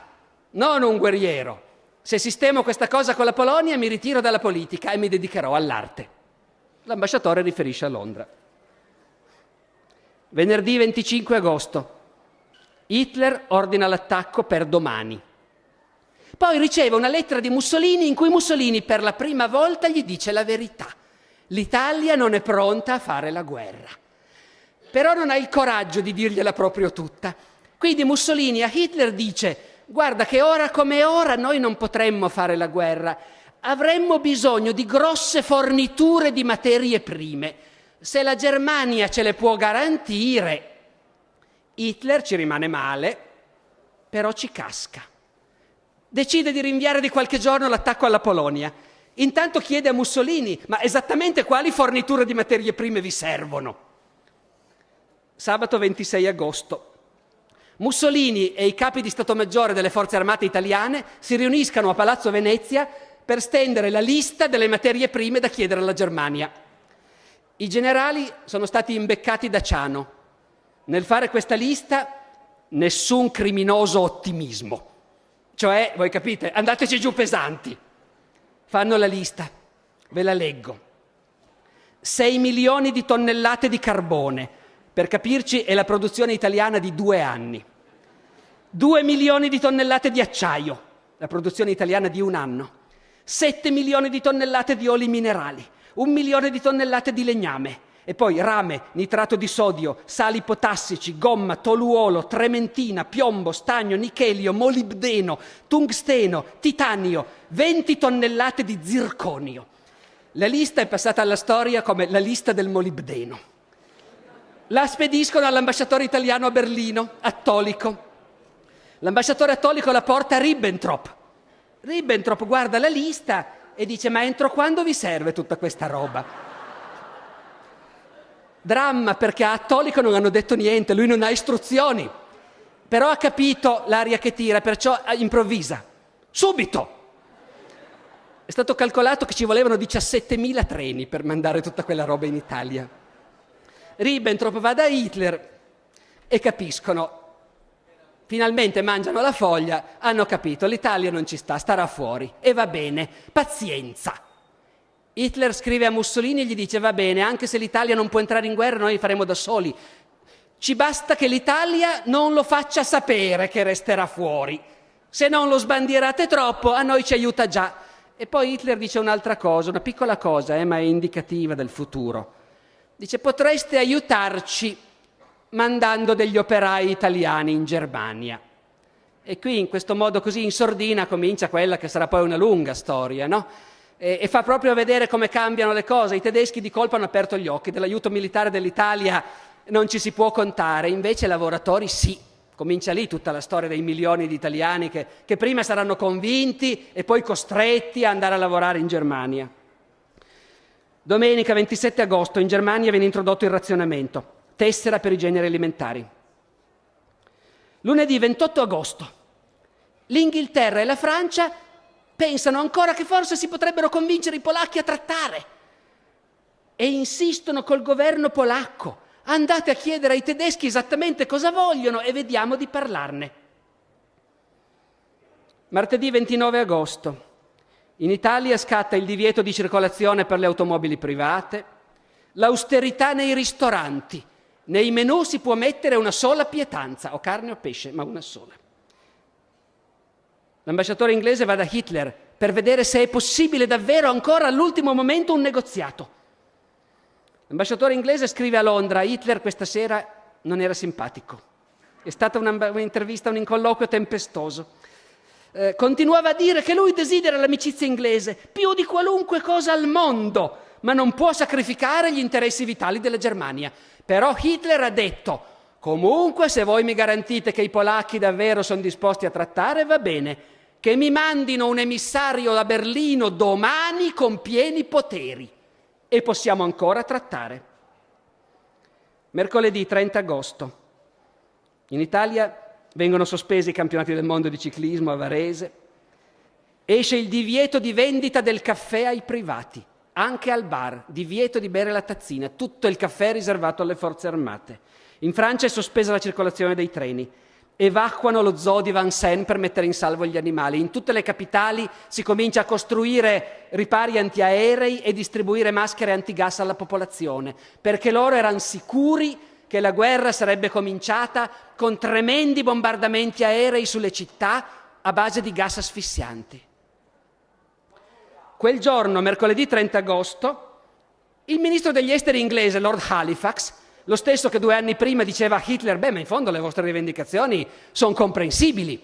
S1: non un guerriero se sistemo questa cosa con la Polonia mi ritiro dalla politica e mi dedicherò all'arte. L'ambasciatore riferisce a Londra. Venerdì 25 agosto. Hitler ordina l'attacco per domani. Poi riceve una lettera di Mussolini in cui Mussolini per la prima volta gli dice la verità. L'Italia non è pronta a fare la guerra. Però non ha il coraggio di dirgliela proprio tutta. Quindi Mussolini a Hitler dice guarda che ora come ora noi non potremmo fare la guerra, avremmo bisogno di grosse forniture di materie prime. Se la Germania ce le può garantire, Hitler ci rimane male, però ci casca. Decide di rinviare di qualche giorno l'attacco alla Polonia. Intanto chiede a Mussolini, ma esattamente quali forniture di materie prime vi servono? Sabato 26 agosto Mussolini e i capi di Stato Maggiore delle Forze Armate italiane si riuniscano a Palazzo Venezia per stendere la lista delle materie prime da chiedere alla Germania. I generali sono stati imbeccati da Ciano. Nel fare questa lista nessun criminoso ottimismo. Cioè, voi capite, andateci giù pesanti. Fanno la lista, ve la leggo. 6 milioni di tonnellate di carbone, per capirci è la produzione italiana di due anni. Due milioni di tonnellate di acciaio, la produzione italiana di un anno. Sette milioni di tonnellate di oli minerali, un milione di tonnellate di legname, e poi rame, nitrato di sodio, sali potassici, gomma, toluolo, trementina, piombo, stagno, nichelio, molibdeno, tungsteno, titanio, 20 tonnellate di zirconio. La lista è passata alla storia come la lista del molibdeno la spediscono all'ambasciatore italiano a Berlino, Attolico. L'ambasciatore Attolico la porta a Ribbentrop. Ribbentrop guarda la lista e dice ma entro quando vi serve tutta questa roba? Dramma perché a Attolico non hanno detto niente, lui non ha istruzioni, però ha capito l'aria che tira, perciò ah, improvvisa, subito. È stato calcolato che ci volevano 17.000 treni per mandare tutta quella roba in Italia. Ribbentrop va da Hitler e capiscono. Finalmente mangiano la foglia, hanno capito, l'Italia non ci sta, starà fuori e va bene, pazienza. Hitler scrive a Mussolini e gli dice va bene, anche se l'Italia non può entrare in guerra noi faremo da soli, ci basta che l'Italia non lo faccia sapere che resterà fuori. Se non lo sbandierate troppo, a noi ci aiuta già. E poi Hitler dice un'altra cosa, una piccola cosa, eh, ma è indicativa del futuro. Dice potreste aiutarci mandando degli operai italiani in Germania. E qui in questo modo così in sordina comincia quella che sarà poi una lunga storia, no? E, e fa proprio vedere come cambiano le cose. I tedeschi di colpo hanno aperto gli occhi, dell'aiuto militare dell'Italia non ci si può contare, invece i lavoratori sì. Comincia lì tutta la storia dei milioni di italiani che, che prima saranno convinti e poi costretti a andare a lavorare in Germania. Domenica 27 agosto in Germania viene introdotto il razionamento, tessera per i generi alimentari. Lunedì 28 agosto l'Inghilterra e la Francia pensano ancora che forse si potrebbero convincere i polacchi a trattare e insistono col governo polacco. Andate a chiedere ai tedeschi esattamente cosa vogliono e vediamo di parlarne. Martedì 29 agosto in Italia scatta il divieto di circolazione per le automobili private, l'austerità nei ristoranti. Nei menù si può mettere una sola pietanza, o carne o pesce, ma una sola. L'ambasciatore inglese va da Hitler per vedere se è possibile davvero ancora all'ultimo momento un negoziato. L'ambasciatore inglese scrive a Londra, Hitler questa sera non era simpatico. È stata un'intervista, un incolloquio tempestoso eh, continuava a dire che lui desidera l'amicizia inglese più di qualunque cosa al mondo, ma non può sacrificare gli interessi vitali della Germania. Però Hitler ha detto, comunque se voi mi garantite che i polacchi davvero sono disposti a trattare, va bene, che mi mandino un emissario da Berlino domani con pieni poteri e possiamo ancora trattare. Mercoledì 30 agosto. In Italia vengono sospesi i campionati del mondo di ciclismo a Varese, esce il divieto di vendita del caffè ai privati, anche al bar, divieto di bere la tazzina, tutto il caffè è riservato alle forze armate. In Francia è sospesa la circolazione dei treni, evacuano lo zoo di Vincennes per mettere in salvo gli animali. In tutte le capitali si comincia a costruire ripari antiaerei e distribuire maschere antigas alla popolazione, perché loro erano sicuri che la guerra sarebbe cominciata con tremendi bombardamenti aerei sulle città a base di gas asfissianti. Quel giorno, mercoledì 30 agosto, il ministro degli esteri inglese, Lord Halifax, lo stesso che due anni prima diceva a Hitler, beh, ma in fondo le vostre rivendicazioni sono comprensibili.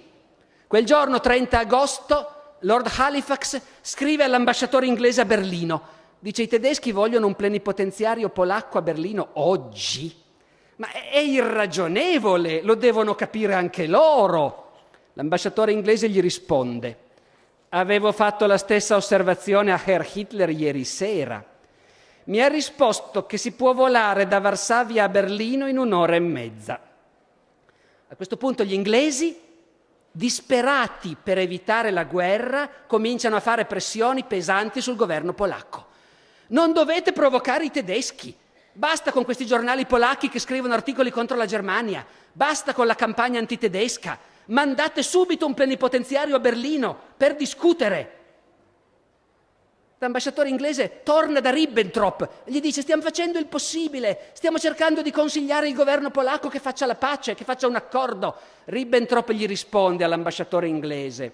S1: Quel giorno, 30 agosto, Lord Halifax scrive all'ambasciatore inglese a Berlino, dice i tedeschi vogliono un plenipotenziario polacco a Berlino oggi. Ma è, irragionevole, lo devono capire anche loro. L'ambasciatore inglese gli risponde, avevo fatto la stessa osservazione a Herr Hitler ieri sera. Mi ha risposto che si può volare da Varsavia a Berlino in un'ora e mezza. A questo punto gli inglesi, disperati per evitare la guerra, cominciano a fare pressioni pesanti sul governo polacco. Non dovete provocare i tedeschi, Basta con questi giornali polacchi che scrivono articoli contro la Germania, basta con la campagna antitedesca, mandate subito un plenipotenziario a Berlino per discutere. L'ambasciatore inglese torna da Ribbentrop, gli dice stiamo facendo il possibile, stiamo cercando di consigliare il governo polacco che faccia la pace, che faccia un accordo. Ribbentrop gli risponde all'ambasciatore inglese,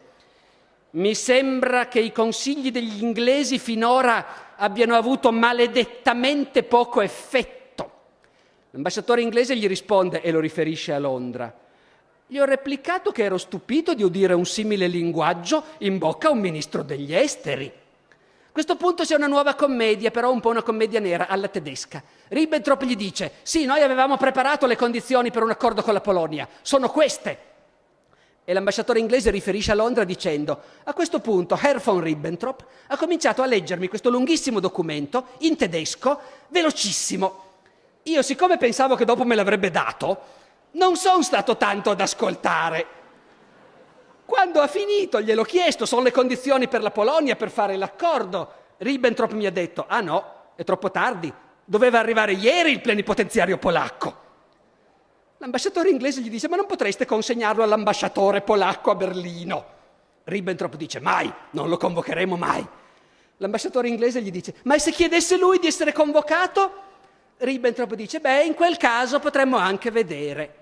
S1: mi sembra che i consigli degli inglesi finora abbiano avuto maledettamente poco effetto. L'ambasciatore inglese gli risponde e lo riferisce a Londra. Gli ho replicato che ero stupito di udire un simile linguaggio in bocca a un ministro degli esteri. A questo punto c'è una nuova commedia, però un po' una commedia nera alla tedesca. Ribbentrop gli dice: Sì, noi avevamo preparato le condizioni per un accordo con la Polonia, sono queste. E l'ambasciatore inglese riferisce a Londra dicendo: A questo punto Herr von Ribbentrop ha cominciato a leggermi questo lunghissimo documento in tedesco, velocissimo. Io, siccome pensavo che dopo me l'avrebbe dato, non sono stato tanto ad ascoltare. Quando ha finito, gliel'ho chiesto: sono le condizioni per la Polonia per fare l'accordo. Ribbentrop mi ha detto: Ah no, è troppo tardi, doveva arrivare ieri il plenipotenziario polacco. L'ambasciatore inglese gli dice ma non potreste consegnarlo all'ambasciatore polacco a Berlino? Ribbentrop dice mai, non lo convocheremo mai. L'ambasciatore inglese gli dice ma se chiedesse lui di essere convocato? Ribbentrop dice beh in quel caso potremmo anche vedere.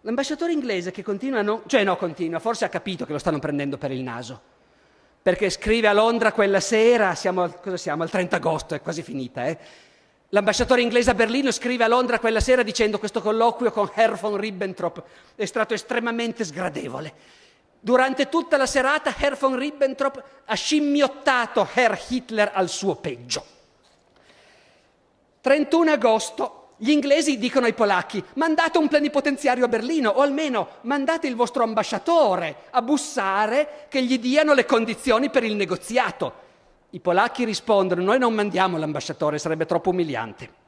S1: L'ambasciatore inglese che continua, non, cioè no continua, forse ha capito che lo stanno prendendo per il naso perché scrive a Londra quella sera, siamo, cosa siamo, al 30 agosto, è quasi finita, eh? L'ambasciatore inglese a Berlino scrive a Londra quella sera dicendo questo colloquio con Herr von Ribbentrop è stato estremamente sgradevole. Durante tutta la serata Herr von Ribbentrop ha scimmiottato Herr Hitler al suo peggio. 31 agosto gli inglesi dicono ai polacchi: mandate un plenipotenziario a Berlino, o almeno mandate il vostro ambasciatore a bussare che gli diano le condizioni per il negoziato. I polacchi rispondono, noi non mandiamo l'ambasciatore, sarebbe troppo umiliante.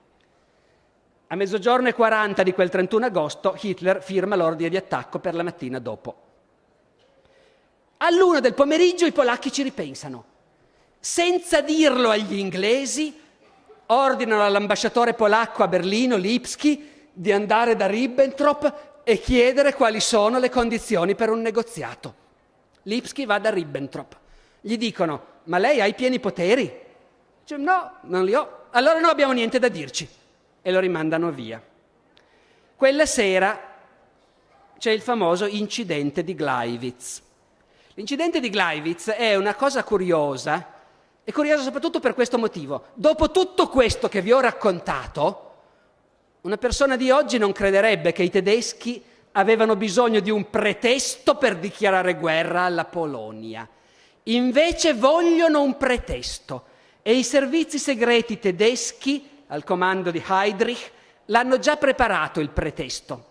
S1: A mezzogiorno e 40 di quel 31 agosto Hitler firma l'ordine di attacco per la mattina dopo. All'una del pomeriggio i polacchi ci ripensano. Senza dirlo agli inglesi, ordinano all'ambasciatore polacco a Berlino, Lipski, di andare da Ribbentrop e chiedere quali sono le condizioni per un negoziato. Lipski va da Ribbentrop. Gli dicono, ma lei ha i pieni poteri? Dice, no, non li ho. Allora non abbiamo niente da dirci. E lo rimandano via. Quella sera c'è il famoso incidente di Gleiwitz. L'incidente di Gleiwitz è una cosa curiosa, è curiosa soprattutto per questo motivo. Dopo tutto questo che vi ho raccontato, una persona di oggi non crederebbe che i tedeschi avevano bisogno di un pretesto per dichiarare guerra alla Polonia. Invece vogliono un pretesto e i servizi segreti tedeschi, al comando di Heydrich, l'hanno già preparato il pretesto.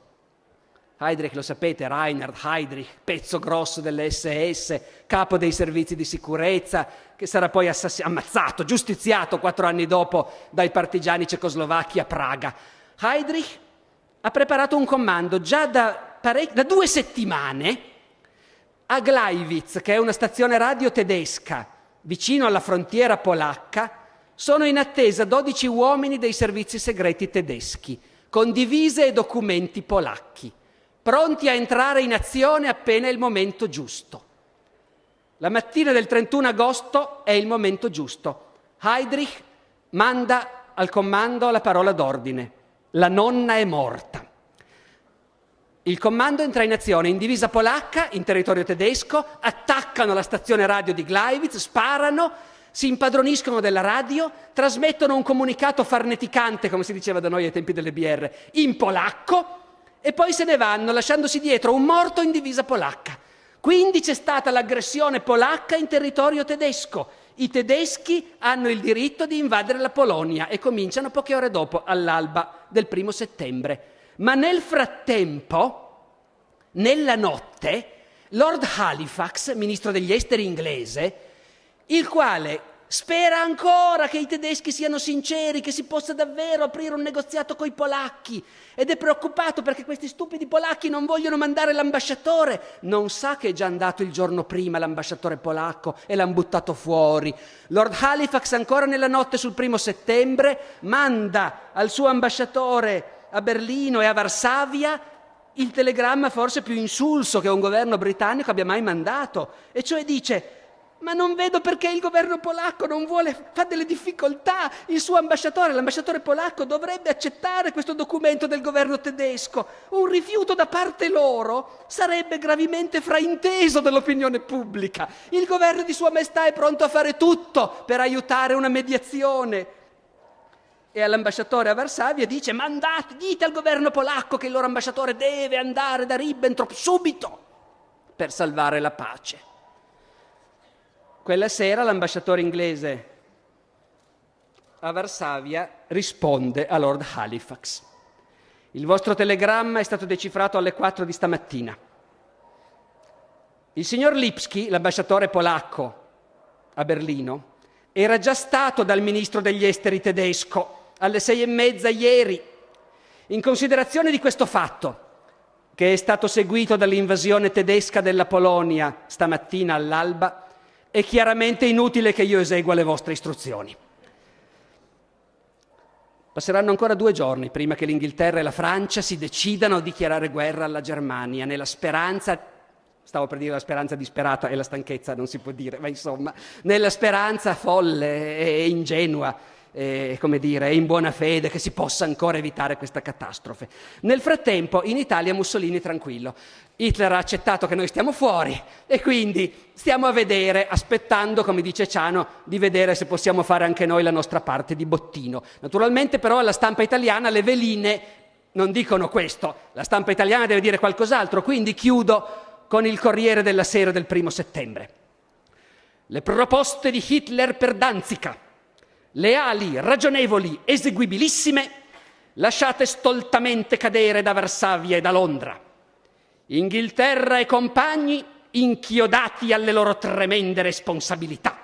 S1: Heydrich, lo sapete, Reinhard Heydrich, pezzo grosso dell'SS, capo dei servizi di sicurezza, che sarà poi assass- ammazzato, giustiziato quattro anni dopo dai partigiani cecoslovacchi a Praga. Heydrich ha preparato un comando già da, pare- da due settimane a Gleiwitz, che è una stazione radio tedesca, vicino alla frontiera polacca, sono in attesa 12 uomini dei servizi segreti tedeschi, con divise e documenti polacchi, pronti a entrare in azione appena il momento giusto. La mattina del 31 agosto è il momento giusto. Heydrich manda al comando la parola d'ordine. La nonna è morta. Il comando entra in azione in divisa polacca, in territorio tedesco, attaccano la stazione radio di Gleiwitz, sparano, si impadroniscono della radio, trasmettono un comunicato farneticante, come si diceva da noi ai tempi delle BR, in polacco e poi se ne vanno lasciandosi dietro un morto in divisa polacca. Quindi c'è stata l'aggressione polacca in territorio tedesco. I tedeschi hanno il diritto di invadere la Polonia e cominciano poche ore dopo, all'alba del primo settembre. Ma nel frattempo, nella notte, Lord Halifax, ministro degli esteri inglese, il quale spera ancora che i tedeschi siano sinceri, che si possa davvero aprire un negoziato coi polacchi ed è preoccupato perché questi stupidi polacchi non vogliono mandare l'ambasciatore, non sa che è già andato il giorno prima l'ambasciatore polacco e l'hanno buttato fuori. Lord Halifax ancora nella notte sul primo settembre manda al suo ambasciatore a Berlino e a Varsavia il telegramma forse più insulso che un governo britannico abbia mai mandato, e cioè dice ma non vedo perché il governo polacco non vuole, fa delle difficoltà, il suo ambasciatore, l'ambasciatore polacco dovrebbe accettare questo documento del governo tedesco. Un rifiuto da parte loro sarebbe gravemente frainteso dall'opinione pubblica. Il governo di Sua Maestà è pronto a fare tutto per aiutare una mediazione e all'ambasciatore a Varsavia dice mandate, dite al governo polacco che il loro ambasciatore deve andare da Ribbentrop subito per salvare la pace. Quella sera l'ambasciatore inglese a Varsavia risponde a Lord Halifax. Il vostro telegramma è stato decifrato alle 4 di stamattina. Il signor Lipski, l'ambasciatore polacco a Berlino, era già stato dal ministro degli esteri tedesco alle sei e mezza ieri. In considerazione di questo fatto, che è stato seguito dall'invasione tedesca della Polonia stamattina all'alba, è chiaramente inutile che io esegua le vostre istruzioni. Passeranno ancora due giorni prima che l'Inghilterra e la Francia si decidano a dichiarare guerra alla Germania, nella speranza, stavo per dire la speranza disperata e la stanchezza non si può dire, ma insomma, nella speranza folle e ingenua eh, come dire, in buona fede che si possa ancora evitare questa catastrofe. Nel frattempo in Italia Mussolini è tranquillo, Hitler ha accettato che noi stiamo fuori e quindi stiamo a vedere, aspettando, come dice Ciano, di vedere se possiamo fare anche noi la nostra parte di bottino. Naturalmente però alla stampa italiana le veline non dicono questo, la stampa italiana deve dire qualcos'altro, quindi chiudo con il Corriere della Sera del primo settembre. Le proposte di Hitler per Danzica leali, ragionevoli, eseguibilissime, lasciate stoltamente cadere da Varsavia e da Londra. Inghilterra e compagni inchiodati alle loro tremende responsabilità.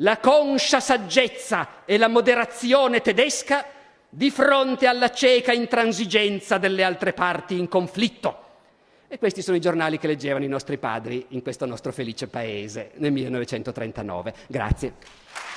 S1: La conscia saggezza e la moderazione tedesca di fronte alla cieca intransigenza delle altre parti in conflitto. E questi sono i giornali che leggevano i nostri padri in questo nostro felice paese nel 1939. Grazie.